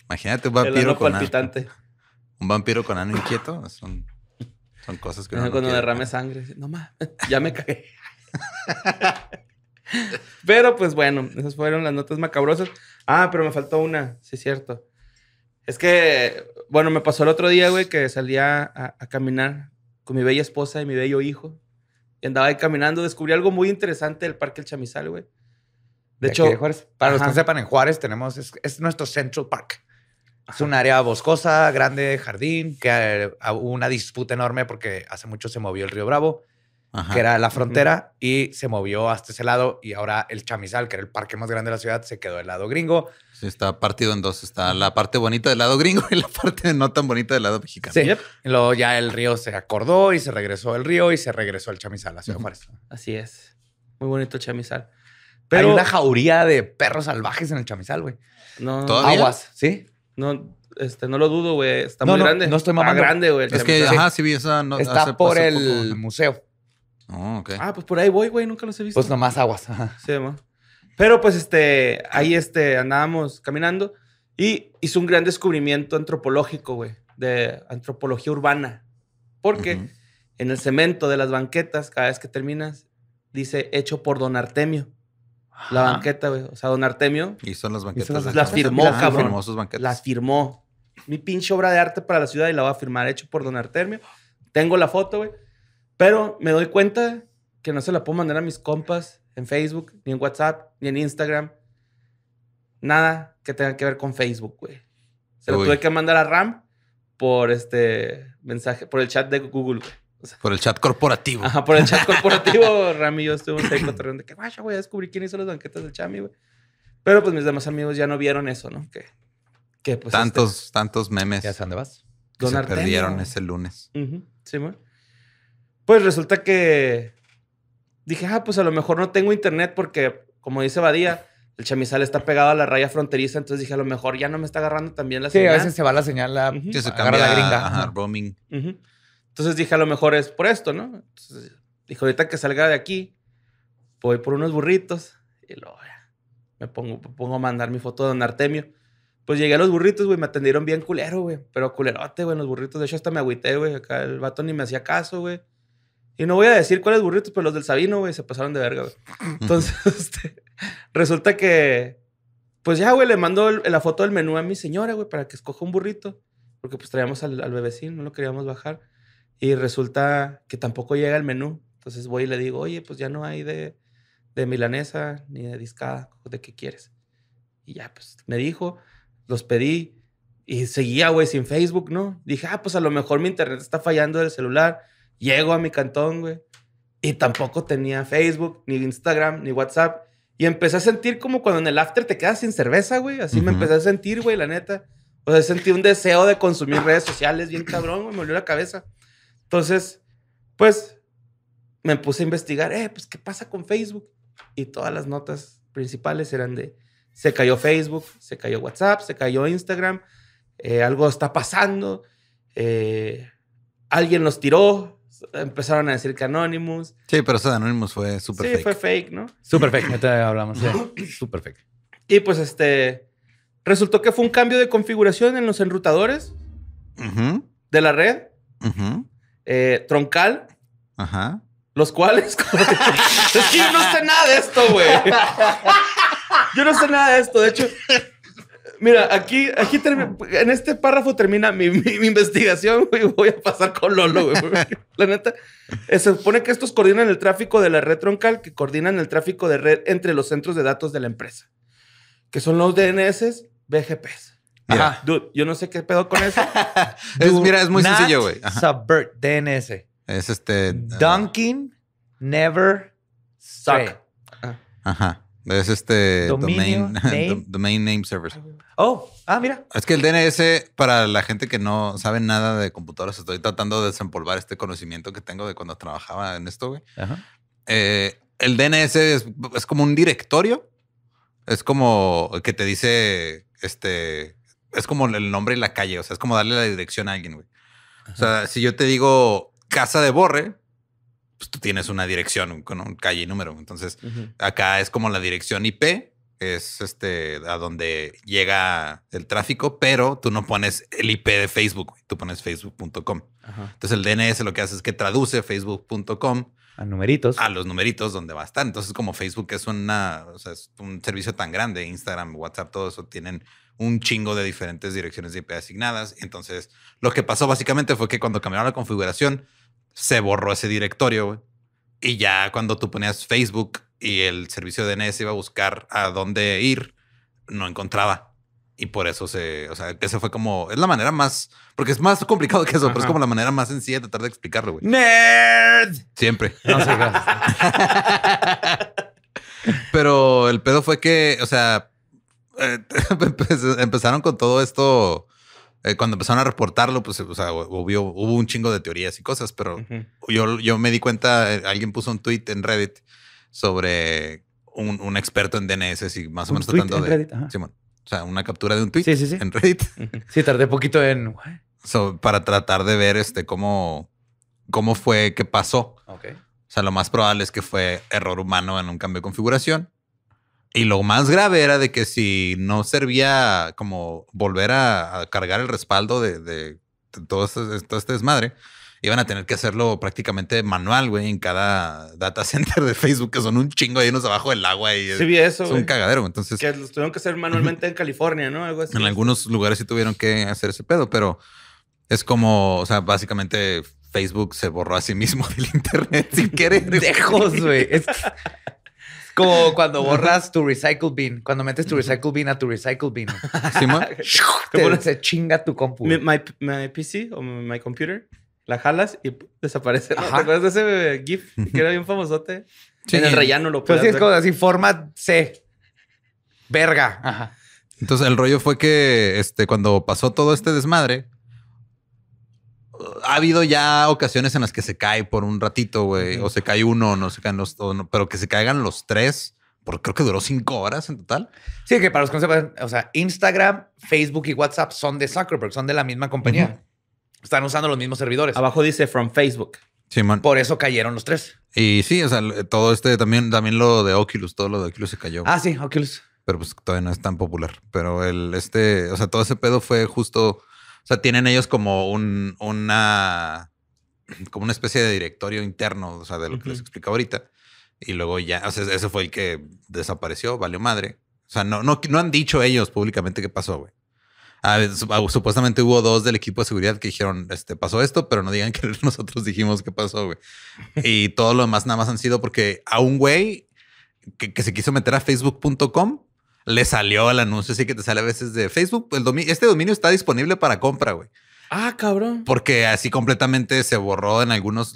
Imagínate un vampiro el ano palpitante. un vampiro con ano inquieto. Son, son cosas que no. Cuando derrame sangre, no más, ya me cagué. pero pues bueno, esas fueron las notas macabrosas. Ah, pero me faltó una, sí es cierto. Es que, bueno, me pasó el otro día, güey, que salía a, caminar con mi bella esposa y mi bello hijo. Y andaba ahí caminando, descubrí algo muy interesante del Parque El Chamizal, güey. De, hecho, para los que sepan, en Juárez tenemos, es, nuestro Central Park. Es un área boscosa, grande jardín, que hubo eh, una disputa enorme porque hace mucho se movió el río Bravo que era la frontera, y se movió hasta ese lado. Y ahora el Chamizal, que era el parque más grande de la ciudad, se quedó del lado gringo. Sí, está partido en dos. Está la parte bonita del lado gringo y la parte no tan bonita del lado mexicano. Sí. Y Luego ya el río se acordó y se regresó el río y se regresó el Chamizal a Ciudad Así es. Muy bonito Chamizal. Pero hay una jauría de perros salvajes en el chamizal, güey. No, aguas, ¿sí? No, este, no lo dudo, güey. Está muy grande. No estoy ah, más grande, güey. Es que, ajá, sí vi esa. No, está por el museo. Oh, ah, pues por ahí voy, güey, nunca los he visto. Pues nomás aguas. Sí, Pero pues este, ahí este, andábamos caminando y hizo un gran descubrimiento antropológico, güey, de antropología urbana. Porque en el cemento de las banquetas, cada vez que terminas, dice hecho por don Artemio. La banqueta, güey. O sea, don Artemio. Y son las banquetas. las, firmó, ah, cabrón. banquetas. Las firmó. Mi pinche obra de arte para la ciudad y la va a firmar hecho por don Artemio. Tengo la foto, güey. Pero me doy cuenta que no se la puedo mandar a mis compas en Facebook, ni en WhatsApp, ni en Instagram. Nada que tenga que ver con Facebook, güey. Se lo tuve que mandar a RAM por este mensaje, por el chat de Google, por el chat corporativo. Ajá, por el chat corporativo, Ram y yo estuvimos ahí cotorreando de que, vaya, güey, descubrí quién hizo las banquetas del Chami, güey. Pero pues mis demás amigos ya no vieron eso, ¿no? Que, pues. Este tantos, tantos memes. ¿Ya dónde vas? se perdieron ese lunes. Sí, güey. Pues resulta que dije, ah, pues a lo mejor no tengo internet porque, como dice Badía, el chamizal está pegado a la raya fronteriza, entonces dije, a lo mejor ya no me está agarrando también la señal. Sí, a veces se va la señal, la, se la gringa. Ajá, roaming. Entonces dije, a lo mejor es por esto, ¿no? Entonces, dije, ahorita que salga de aquí, voy por unos burritos y luego me pongo, pongo a mandar mi foto de Don Artemio. Pues llegué a los burritos, güey, me atendieron bien culero, güey, pero culerote, güey, los burritos. De hecho, hasta me agüité, güey, acá el vato ni me hacía caso, güey. Y no voy a decir cuáles burritos, pero los del Sabino, güey, se pasaron de verga, güey. Entonces, este, resulta que, pues ya, güey, le mandó la foto del menú a mi señora, güey, para que escoja un burrito. Porque pues traíamos al, al bebecín, no lo queríamos bajar. Y resulta que tampoco llega el menú. Entonces voy y le digo, oye, pues ya no hay de, de milanesa ni de discada, ¿de qué quieres? Y ya, pues me dijo, los pedí y seguía, güey, sin Facebook, ¿no? Dije, ah, pues a lo mejor mi internet está fallando del celular. Llego a mi cantón, güey. Y tampoco tenía Facebook, ni Instagram, ni WhatsApp. Y empecé a sentir como cuando en el after te quedas sin cerveza, güey. Así me empecé a sentir, güey, la neta. O sea, sentí un deseo de consumir redes sociales bien cabrón, güey. Me volvió la cabeza. Entonces, pues, me puse a investigar. Eh, pues, ¿qué pasa con Facebook? Y todas las notas principales eran de... Se cayó Facebook, se cayó WhatsApp, se cayó Instagram. Eh, algo está pasando. Eh, alguien los tiró, empezaron a decir que Anonymous. Sí, pero eso de Anonymous fue súper fake. Sí, fue fake, ¿no? Súper fake, ya hablamos. Súper fake. Y pues este. Resultó que fue un cambio de configuración en los enrutadores de la red. Ajá. eh, troncal. Ajá. Los cuales. es que yo no sé nada de esto, güey. Yo no sé nada de esto. De hecho, Mira, aquí, aquí en este párrafo termina mi, investigación y voy a pasar con Lolo. Güey, la neta, eh, se supone que estos coordinan el tráfico de la red troncal, que coordinan el tráfico de red entre los centros de datos de la empresa, que son los DNS, BGPs. Ajá. Dude, yo no sé qué pedo con eso. es, mira, es muy sencillo, güey. Subvert DNS. Es este. Dunkin' never suck. Ajá. Es este domain, name. domain Server. Oh, ah, mira. Es que el DNS, para la gente que no sabe nada de computadoras, estoy tratando de desempolvar este conocimiento que tengo de cuando trabajaba en esto, güey. Eh, el DNS es, como un directorio. Es como que te dice, este, es como el nombre y la calle. O sea, es como darle la dirección a alguien, güey. O sea, si yo te digo casa de borre, pues tú tienes una dirección con un calle y número. Entonces, acá es como la dirección IP, es este a donde llega el tráfico, pero tú no pones el IP de Facebook, tú pones facebook.com. Entonces, el DNS lo que hace es que traduce facebook.com a numeritos. A los numeritos donde va a estar. Entonces, como Facebook es una, es un servicio tan grande, Instagram, WhatsApp, todo eso tienen un chingo de diferentes direcciones de IP asignadas. Entonces, lo que pasó básicamente fue que cuando cambiaron la configuración, se borró ese directorio, Y ya cuando tú ponías Facebook y el servicio de DNS iba a buscar a dónde ir, no encontraba. Y por eso se, o sea, que se fue como, es la manera más, porque es más complicado que eso, pero es como la manera más sencilla de tratar de explicarlo, güey. Nerd. Siempre. pero el pedo fue que, o sea, eh, pues, empezaron con todo esto eh, cuando empezaron a reportarlo, pues, o sea, hubo un chingo de teorías y cosas, pero yo, yo me di cuenta, eh, alguien puso un tweet en Reddit sobre un, experto en DNS y más o menos tratando de. Reddit? o sea, una captura de un tweet en Reddit. Sí, tardé poquito en. para tratar de ver este cómo, cómo fue que pasó. O sea, lo más probable es que fue error humano en un cambio de configuración y lo más grave era de que si no servía como volver a, cargar el respaldo de, este, de, todo, este, desmadre, iban a tener que hacerlo prácticamente manual, güey, en cada data center de Facebook, que son un chingo de unos abajo del agua. Y Es un cagadero. Entonces, que los tuvieron que hacer manualmente en California, ¿no? Algo así. En algunos lugares sí tuvieron que hacer ese pedo, pero es como, o sea, básicamente Facebook se borró a sí mismo del internet sin querer. ¡Dejos, güey. Como cuando borras tu recycle bin, cuando metes tu recycle bin a tu recycle bin. Simón. te se chinga tu compu. Mi, my, my, PC o my computer, la jalas y desaparece. ¿No? ¿Te acuerdas de ese GIF que era bien famosote? En el rellano lo puedes. Pues sí, es como así, forma C. Verga. Ajá. Entonces el rollo fue que este, cuando pasó todo este desmadre, ha habido ya ocasiones en las que se cae por un ratito, güey, o se cae uno, no se caen los, no, pero que se caigan los tres, porque creo que duró cinco horas en total. Sí, que para los que sepan, o sea, Instagram, Facebook y WhatsApp son de Zuckerberg, son de la misma compañía. Están usando los mismos servidores. Abajo dice from Facebook. Sí, man. Por eso cayeron los tres. Y sí, o sea, todo este también, también lo de Oculus, todo lo de Oculus se cayó. Ah, sí, Oculus. Pero pues todavía no es tan popular. Pero el este, o sea, todo ese pedo fue justo o sea, tienen ellos como un, una, como una especie de directorio interno, o sea, de lo que les explico ahorita. Y luego ya, o sea, ese fue el que desapareció, valió madre. O sea, no, no, han dicho ellos públicamente qué pasó, güey. Ah, ah, supuestamente hubo dos del equipo de seguridad que dijeron, este, pasó esto, pero no digan que nosotros dijimos qué pasó, güey. Y todo lo demás nada más han sido porque a un güey que se quiso meter a facebook.com le salió el anuncio, así que te sale a veces de Facebook. El dominio, este dominio está disponible para compra, güey. Ah, cabrón. Porque así completamente se borró en algunos.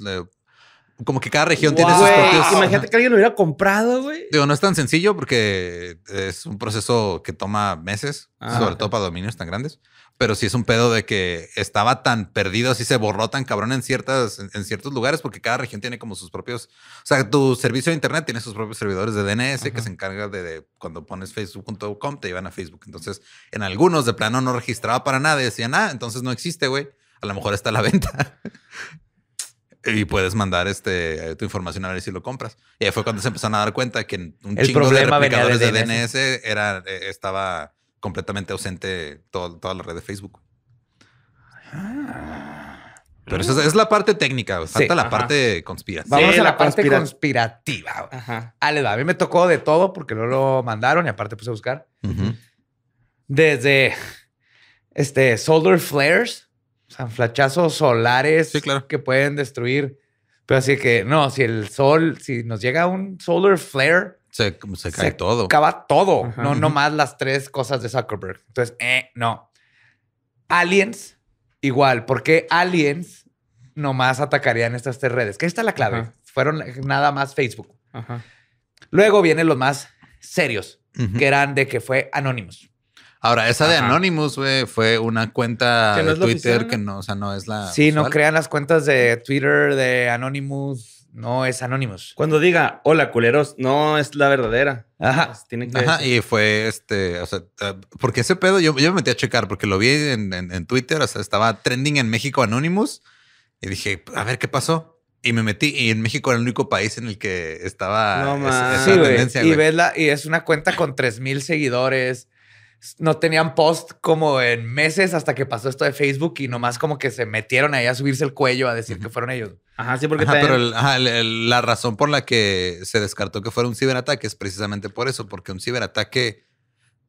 como que cada región tiene sus propios. Imagínate que alguien lo hubiera comprado, güey. Digo, no es tan sencillo porque es un proceso que toma meses, ah, sobre todo para dominios tan grandes pero sí es un pedo de que estaba tan perdido, así se borró tan cabrón en, ciertas, en, ciertos lugares, porque cada región tiene como sus propios, o sea, tu servicio de Internet tiene sus propios servidores de DNS que se encarga de, cuando pones facebook.com te llevan a Facebook. Entonces, en algunos de plano no registraba para nada decía decían, ah, entonces no existe, güey, a lo mejor está a la venta. y puedes mandar este, tu información a ver si lo compras. Y ahí fue cuando se empezaron a dar cuenta que un El chingo de replicadores de, de, DNS, era, eh, estaba completamente ausente toda la red de Facebook. Ah. Pero esa es, la parte técnica, falta la parte conspirativa. Vamos a la, parte conspirativa. Ajá. Ah, a mí me tocó de todo porque no lo mandaron y aparte puse a buscar. Desde este, solar flares, o sea, flachazos solares que pueden destruir. Pero así que, no, si el sol, si nos llega un solar flare, se, cae todo. Acaba todo, no más las tres cosas de Zuckerberg. Entonces, eh, no. Aliens, igual, porque aliens nomás atacarían estas tres redes? Que ahí está la clave. Fueron nada más Facebook. Luego vienen los más serios, que eran de que fue Anonymous. Ahora, esa de Anonymous, fue una cuenta de Twitter que no, o sea, no es la. Sí, no crean las cuentas de Twitter, de Anonymous, no es Anonymous. Cuando diga hola culeros, no es la verdadera. Ajá. Ajá. Y fue este, o sea, ah, porque ese pedo yo, yo me metí a checar porque lo vi en, en, Twitter, o sea, estaba trending en México Anonymous y dije, a ver qué pasó. Y me metí y en México era el único país en el que estaba esa, tendencia, Y, y es una cuenta con 3000 seguidores no tenían post como en meses hasta que pasó esto de Facebook y nomás como que se metieron ahí a subirse el cuello a decir que fueron ellos. Ajá, sí, porque pero la razón por la que se descartó que fuera un ciberataque es precisamente por eso, porque un ciberataque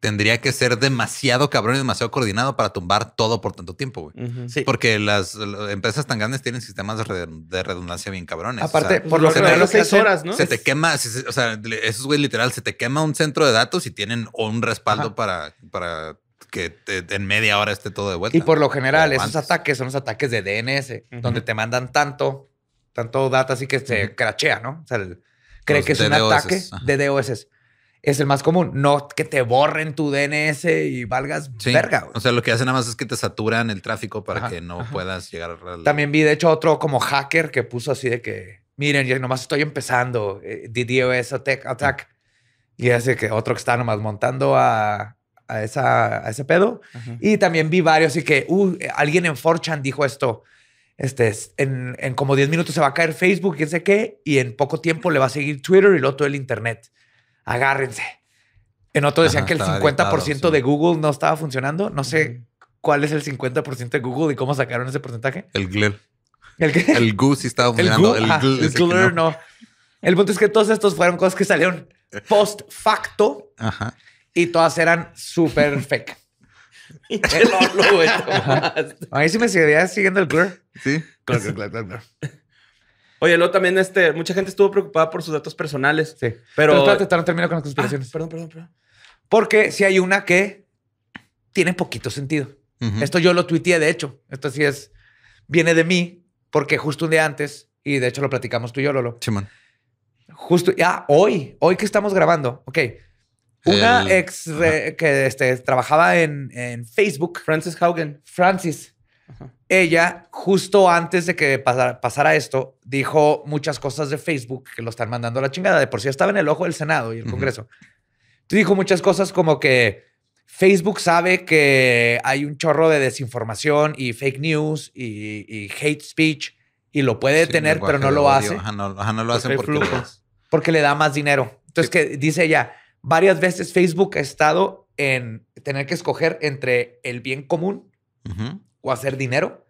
tendría que ser demasiado cabrón y demasiado coordinado para tumbar todo por tanto tiempo, güey. sí. Porque las, empresas tan grandes tienen sistemas de, redundancia bien cabrones. Aparte, por lo general, seis horas, ¿no? Se te quema, o sea, esos güey literal, se te quema un centro de datos y tienen un respaldo para, que en media hora esté todo de vuelta. Y por lo general, esos ataques son los ataques de DNS, donde te mandan tanto, tanto data así que se crachea, ¿no? O sea, cree que es un ataque de DOS es el más común. No que te borren tu DNS y valgas verga. O sea, lo que hacen nada más es que te saturan el tráfico para que no puedas llegar También vi, de hecho, otro como hacker que puso así de que, miren, yo nomás estoy empezando, eh, DDoS attack, Y hace que otro que está nomás montando a, esa, a ese pedo. Y también vi varios y que, uh, eh, alguien en 4 dijo esto este, en, en como 10 minutos se va a caer Facebook, quién sé qué, y en poco tiempo le va a seguir Twitter y lo todo el Internet agárrense. En otro decían que el 50% de Google no estaba funcionando. No sé cuál es el 50% de Google y cómo sacaron ese porcentaje. El GLER. El, qué? el GU sí estaba funcionando. El, el, no. El punto es que todos estos fueron cosas que salieron post facto y todas eran súper fake. lo, A mí sí me seguiría siguiendo el GLER. Sí. claro, claro. Oye, luego también este, mucha gente estuvo preocupada por sus datos personales. Sí. Pero, pero termino con las conspiraciones. Ah, perdón, perdón, perdón. Porque si hay una que tiene poquito sentido. Esto yo lo tuiteé, de hecho. Esto sí es, viene de mí, porque justo un día antes, y de hecho lo platicamos tú y yo, Lolo. Justo, ya ah, hoy, hoy que estamos grabando, ok. Una ex que este, trabajaba en, en, Facebook. Francis Haugen. Francis ella, justo antes de que pasara, esto, dijo muchas cosas de Facebook que lo están mandando a la chingada. De por sí estaba en el ojo del Senado y el Congreso. dijo muchas cosas como que Facebook sabe que hay un chorro de desinformación y fake news y, hate speech y lo puede tener, detener, pero no lo hace. no, lo hacen porque, porque le da más dinero. Entonces, que dice ella, varias veces Facebook ha estado en tener que escoger entre el bien común o hacer dinero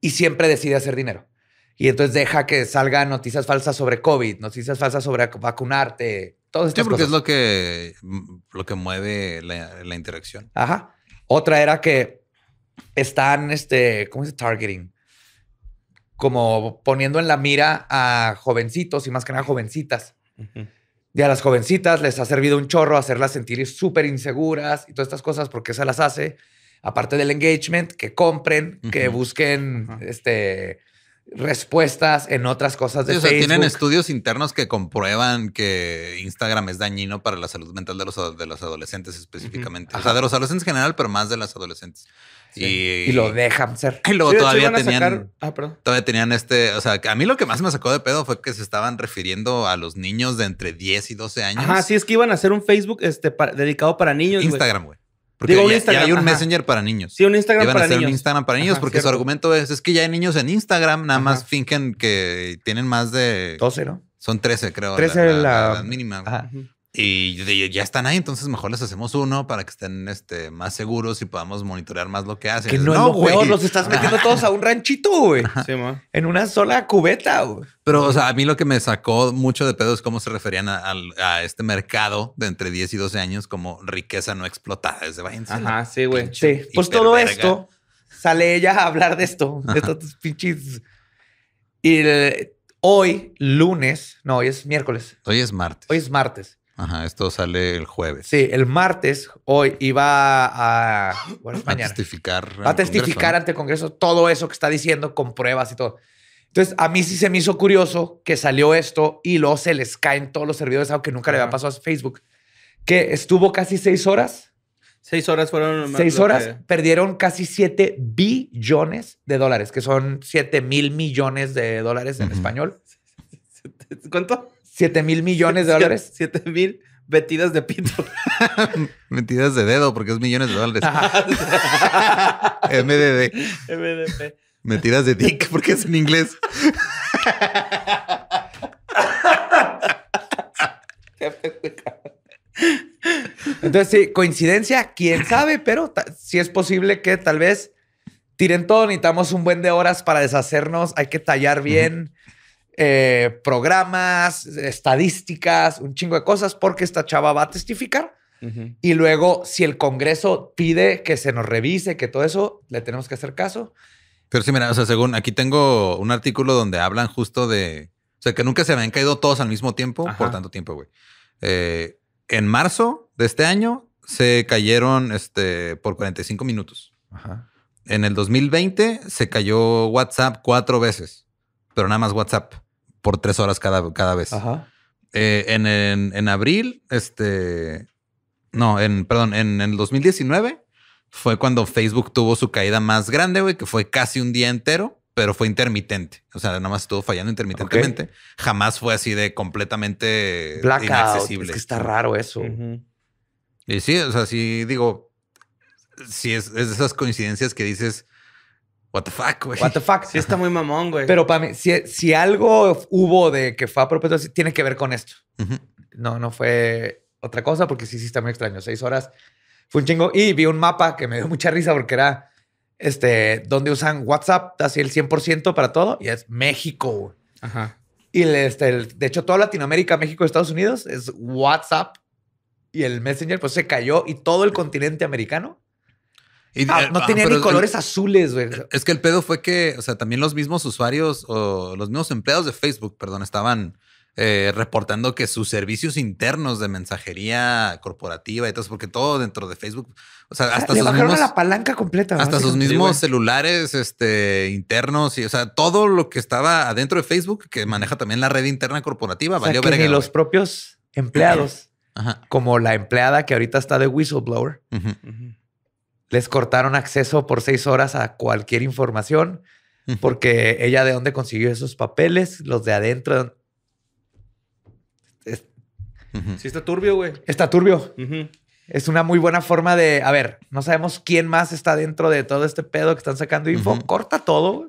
y siempre decide hacer dinero. Y entonces deja que salgan noticias falsas sobre COVID, noticias falsas sobre vacunarte, todo esto. porque es lo que, mm, lo que mueve la, interacción. Ajá. Otra era que están, este, ¿cómo se dice? Targeting. Como poniendo en la mira a jovencitos y más que nada jovencitas. Y a las jovencitas les ha servido un chorro hacerlas sentir súper inseguras y todas estas cosas porque se las hace aparte del engagement, que compren, que busquen este, respuestas en otras cosas de sí, o sea, tienen estudios internos que comprueban que Instagram es dañino para la salud mental de los, de los adolescentes específicamente. O sea, de los adolescentes en general, pero más de las adolescentes. Y, lo dejan ser. Y luego todavía tenían. Ah, todavía tenían este. O sea, a mí lo que más me sacó de pedo fue que se estaban refiriendo a los niños de entre 10 y 12 años. Ah, sí, es que iban a hacer un Facebook este, dedicado para niños. Instagram, güey. Porque Digo, un ya, hay un Messenger para niños. Sí, un Instagram para Iban para a hacer un Instagram para niños porque su argumento es, es que ya hay niños en Instagram, nada más fingen que tienen más de... 12, ¿no? Son 13, creo. 13 la, la, la, la mínima. Y ya están ahí, entonces mejor les hacemos uno para que estén este, más seguros y podamos monitorear más lo que hacen. Que no, güey. Los estás metiendo todos a un ranchito, güey. en una sola cubeta, Pero, o sea, a mí lo que me sacó mucho de pedo es cómo se referían a, este mercado de entre 10 y 12 años como riqueza no explotada. Desde Ajá, sí, güey. Sí. Pues todo esto sale ella a hablar de esto, de estos pinches. Y hoy, lunes, no, hoy es miércoles. Hoy es martes. Hoy es martes Ajá, esto sale el jueves. Sí, el martes, hoy, iba a, a testificar. Va a testificar ante Congreso todo eso que está diciendo con pruebas y todo. Entonces, a mí sí se me hizo curioso que salió esto y luego se les caen todos los servidores, algo que nunca le había pasado a Facebook, que estuvo casi seis horas. Seis horas fueron. Seis horas perdieron casi siete billones de dólares, que son siete mil millones de dólares en español. ¿Cuánto? 7 mil millones de dólares. 7 mil metidas de pito. metidas de dedo, porque es millones de dólares. MDD. MDP. Metidas de dick, porque es en inglés. Entonces, sí, coincidencia, quién sabe, pero si es posible que tal vez tiren todo, necesitamos un buen de horas para deshacernos, hay que tallar bien. Eh, programas, estadísticas, un chingo de cosas, porque esta chava va a testificar. Y luego, si el Congreso pide que se nos revise, que todo eso, le tenemos que hacer caso. Pero sí, mira, o sea, según aquí tengo un artículo donde hablan justo de. O sea, que nunca se habían caído todos al mismo tiempo por tanto tiempo, güey. Eh, en marzo de este año se cayeron este, por 45 minutos. En el 2020 se cayó WhatsApp cuatro veces, pero nada más WhatsApp por tres horas cada, cada vez. Eh, en, en, abril, este, no, en, perdón, en, el 2019 fue cuando Facebook tuvo su caída más grande, güey, que fue casi un día entero, pero fue intermitente. O sea, nada más estuvo fallando intermitentemente. Jamás fue así de completamente Blackout. Es que está raro eso. Y sí, o sea, sí digo, sí es, es de esas coincidencias que dices, What the fuck, güey. What the fuck. Sí está muy mamón, güey. Pero para mí, si, si algo hubo de que fue a propósito, tiene que ver con esto. No, no fue otra cosa porque sí, sí está muy extraño. Seis horas fue un chingo. Y vi un mapa que me dio mucha risa porque era este, donde usan WhatsApp, así el 100% para todo, y es México. Ajá. Y este, de hecho, toda Latinoamérica, México, Estados Unidos es WhatsApp y el Messenger, pues se cayó y todo el continente americano Ah, eh, no ah, tenía ni colores azules, güey. Es que el pedo fue que, o sea, también los mismos usuarios o los mismos empleados de Facebook, perdón, estaban eh, reportando que sus servicios internos de mensajería corporativa y todo, porque todo dentro de Facebook, o sea, hasta la palanca completa, hasta sus mismos celulares, este, internos y, o sea, todo lo que estaba adentro de Facebook que maneja también la red interna corporativa, valió ni los propios empleados, como la empleada que ahorita está de whistleblower les cortaron acceso por seis horas a cualquier información, porque ella de dónde consiguió esos papeles, los de adentro. Sí, está turbio, güey. Está turbio. Es una muy buena forma de, a ver, no sabemos quién más está dentro de todo este pedo que están sacando info. Corta todo.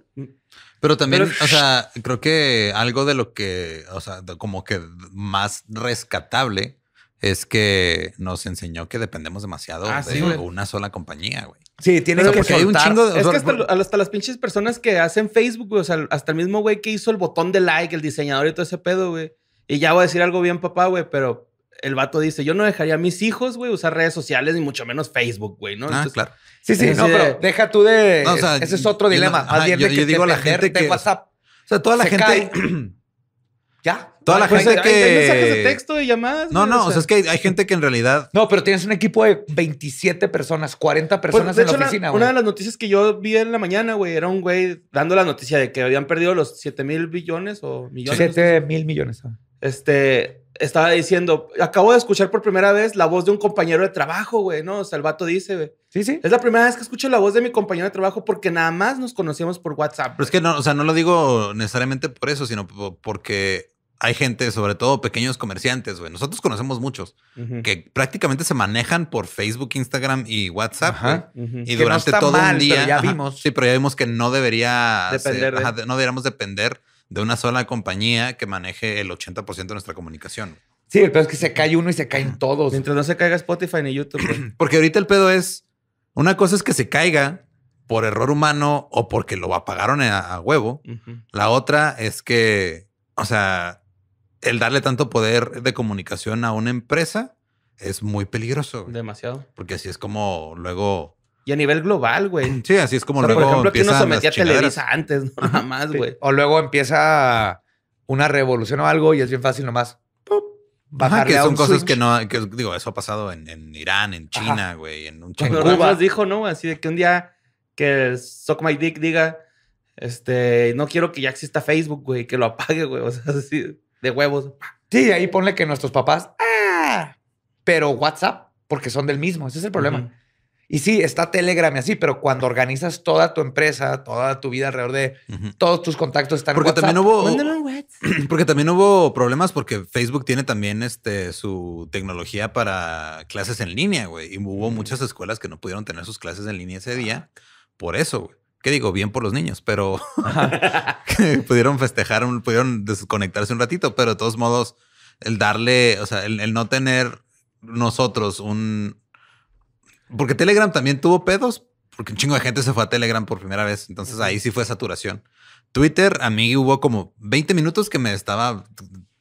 Pero también, o sea, creo que algo de lo que, o sea, como que más rescatable es que nos enseñó que dependemos demasiado ah, de una sola compañía, güey. Sí, tiene que soltar. un chingo Es que hasta, las pinches personas que hacen Facebook, güey, o sea, hasta el mismo güey que hizo el botón de like, el diseñador y todo ese pedo, güey. Y ya voy a decir algo bien, papá, güey, pero el vato dice, yo no dejaría a mis hijos, güey, usar redes sociales, ni mucho menos Facebook, güey, ¿no? Ah, claro. Sí, sí, no, pero deja tú de... ese es otro dilema. que digo a la gente que... WhatsApp. O sea, toda la gente... Ya. Toda la pues, gente mensajes de texto y llamadas. No, no, o sea, es que hay, gente que en realidad. No, pero tienes un equipo de 27 personas, 40 pues, personas de en la oficina, güey. Una, una de las noticias que yo vi en la mañana, güey, era un güey dando la noticia de que habían perdido los 7 mil billones o millones. 7 mil millones. Ah. Este estaba diciendo, acabo de escuchar por primera vez la voz de un compañero de trabajo, güey, ¿no? O sea, el vato dice, güey. Sí, sí. Es la primera vez que escucho la voz de mi compañero de trabajo porque nada más nos conocíamos por WhatsApp. Pero es que no, o sea, no lo digo necesariamente por eso, sino porque hay gente, sobre todo pequeños comerciantes, güey. Nosotros conocemos muchos que prácticamente se manejan por Facebook, Instagram y WhatsApp, Y durante todo día. ya vimos. Sí, pero ya vimos que no debería depender no deberíamos depender de una sola compañía que maneje el 80% de nuestra comunicación. Sí, el pedo es que se cae uno y se caen todos. Mientras no se caiga Spotify ni YouTube. Porque ahorita el pedo es, una cosa es que se caiga por error humano o porque lo apagaron a, huevo. La otra es que, o sea, el darle tanto poder de comunicación a una empresa es muy peligroso. Demasiado. Porque así es como luego. Y a nivel global, güey. Sí, así es como luego. Por ejemplo, aquí a Televisa antes, nada más, güey. O luego empieza una revolución o algo y es bien fácil nomás. Bajar que son cosas que no, digo, eso ha pasado en, Irán, en China, güey, en un Pero Cuba dijo, ¿no? Así de que un día que Sock My Dick diga, este, no quiero que ya exista Facebook, güey, que lo apague, güey. O sea, así de huevos. Sí, ahí ponle que nuestros papás, ¡ah! pero WhatsApp, porque son del mismo, ese es el problema. Y sí, está Telegram y así, pero cuando organizas toda tu empresa, toda tu vida alrededor de todos tus contactos están porque También hubo, porque también hubo problemas porque Facebook tiene también este, su tecnología para clases en línea, güey. Y hubo mm. muchas escuelas que no pudieron tener sus clases en línea ese día por eso, güey. ¿Qué digo, bien por los niños, pero pudieron festejar, pudieron desconectarse un ratito, pero de todos modos, el darle, o sea, el, no tener nosotros un... Porque Telegram también tuvo pedos, porque un chingo de gente se fue a Telegram por primera vez, entonces ahí sí fue saturación. Twitter, a mí hubo como 20 minutos que me estaba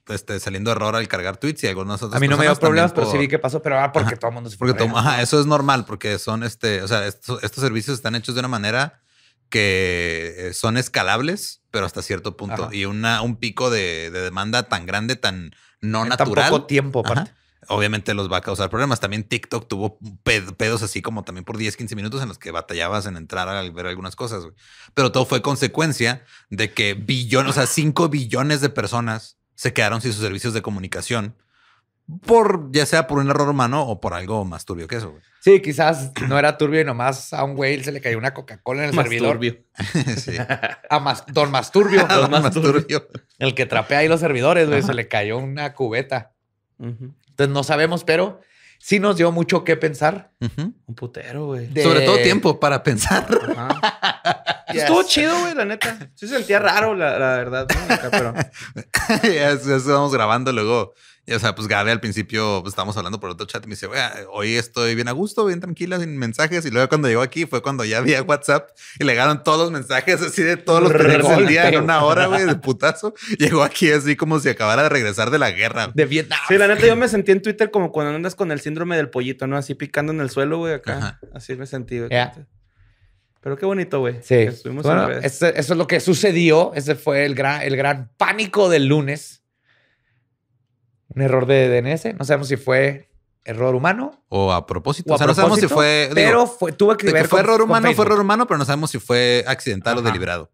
este, saliendo error al cargar tweets y algo nosotros. A mí no me dio problemas, pero sí vi que pasó, pero ah, porque todo el mundo se fue. Porque eso es normal, porque son este, o sea, estos servicios están hechos de una manera que eh, son escalables, pero hasta cierto punto. Y una, un pico de, demanda tan grande, tan no natural. Tan tiempo, obviamente los va a causar problemas. También TikTok tuvo pedos así como también por 10, 15 minutos en los que batallabas en entrar a ver algunas cosas. Pero todo fue consecuencia de que billones, o sea, 5 billones de personas se quedaron sin sus servicios de comunicación por ya sea por un error humano o por algo más turbio que eso. Sí, quizás no era turbio y nomás a un güey se le cayó una Coca-Cola en el servidor. sí. A más don Masturbio. A don, Masturbio. El que trapea ahí los servidores, güey, se le cayó una cubeta. Entonces no sabemos, pero sí nos dio mucho que pensar. Un putero, güey. Sobre todo tiempo para pensar. Pues estuvo chido, güey, la neta. Sí sentía raro, la, verdad. ¿no? ya, ya grabando luego o sea, pues Gabe al principio pues, estábamos hablando por otro chat y me dice, hoy estoy bien a gusto, bien tranquila, sin mensajes. Y luego cuando llegó aquí fue cuando ya había WhatsApp y le ganaron todos los mensajes así de todos los que del día en una hora, güey, de putazo. Llegó aquí así como si acabara de regresar de la guerra. De Vietnam. Sí, la neta, yo me sentí en Twitter como cuando andas con el síndrome del pollito, ¿no? Así picando en el suelo, güey, acá. Así me sentí, Pero qué bonito, güey. Sí. eso, eso es lo que sucedió. Ese fue el gran, el gran pánico del lunes un error de DNS. No sabemos si fue error humano. O a propósito. O, sea, no sabemos si fue. Pero fue, que ver. fue error humano, fue error humano, pero no sabemos si fue accidental o deliberado.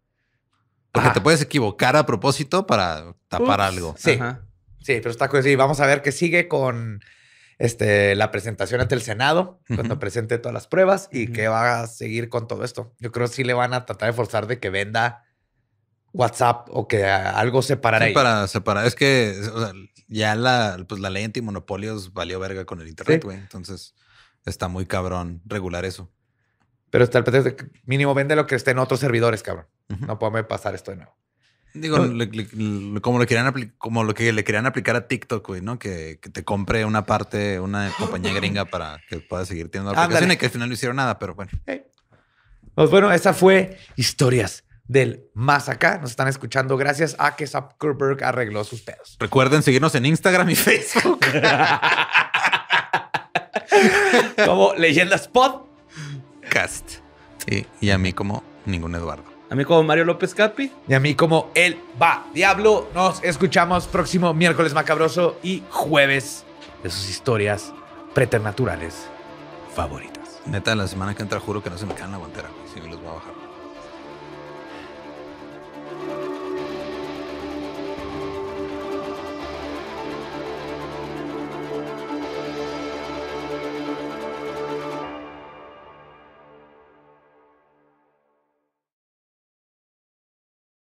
Porque te puedes equivocar a propósito para tapar algo. Sí. Sí, pero está sí, Vamos a ver qué sigue con este, la presentación ante el Senado, cuando presente todas las pruebas y qué va a seguir con todo esto. Yo creo que sí le van a tratar de forzar de que venda WhatsApp o que algo separara sí, Para separar, es que ya la, pues, la ley antimonopolios valió verga con el Internet, güey. Entonces está muy cabrón regular eso. Pero está el pretexto mínimo vende lo que esté en otros servidores, cabrón. No puedo pasar esto de nuevo. Digo, como, lo querían como lo que le querían aplicar a TikTok, güey, ¿no? Que, te compre una parte, una compañía gringa para que pueda seguir teniendo la aplicación que al final no hicieron nada, pero bueno. Pues bueno, esa fue Historias del más acá. Nos están escuchando gracias a que Zuckerberg arregló sus pedos. Recuerden seguirnos en Instagram y Facebook. como Leyendas Podcast. Sí, y a mí como ningún Eduardo. A mí como Mario López Capi. Y a mí como El Va Diablo. Nos escuchamos próximo miércoles macabroso y jueves de sus historias preternaturales favoritas. Neta, la semana que entra juro que no se me caen la guantera. Si me los voy a bajar.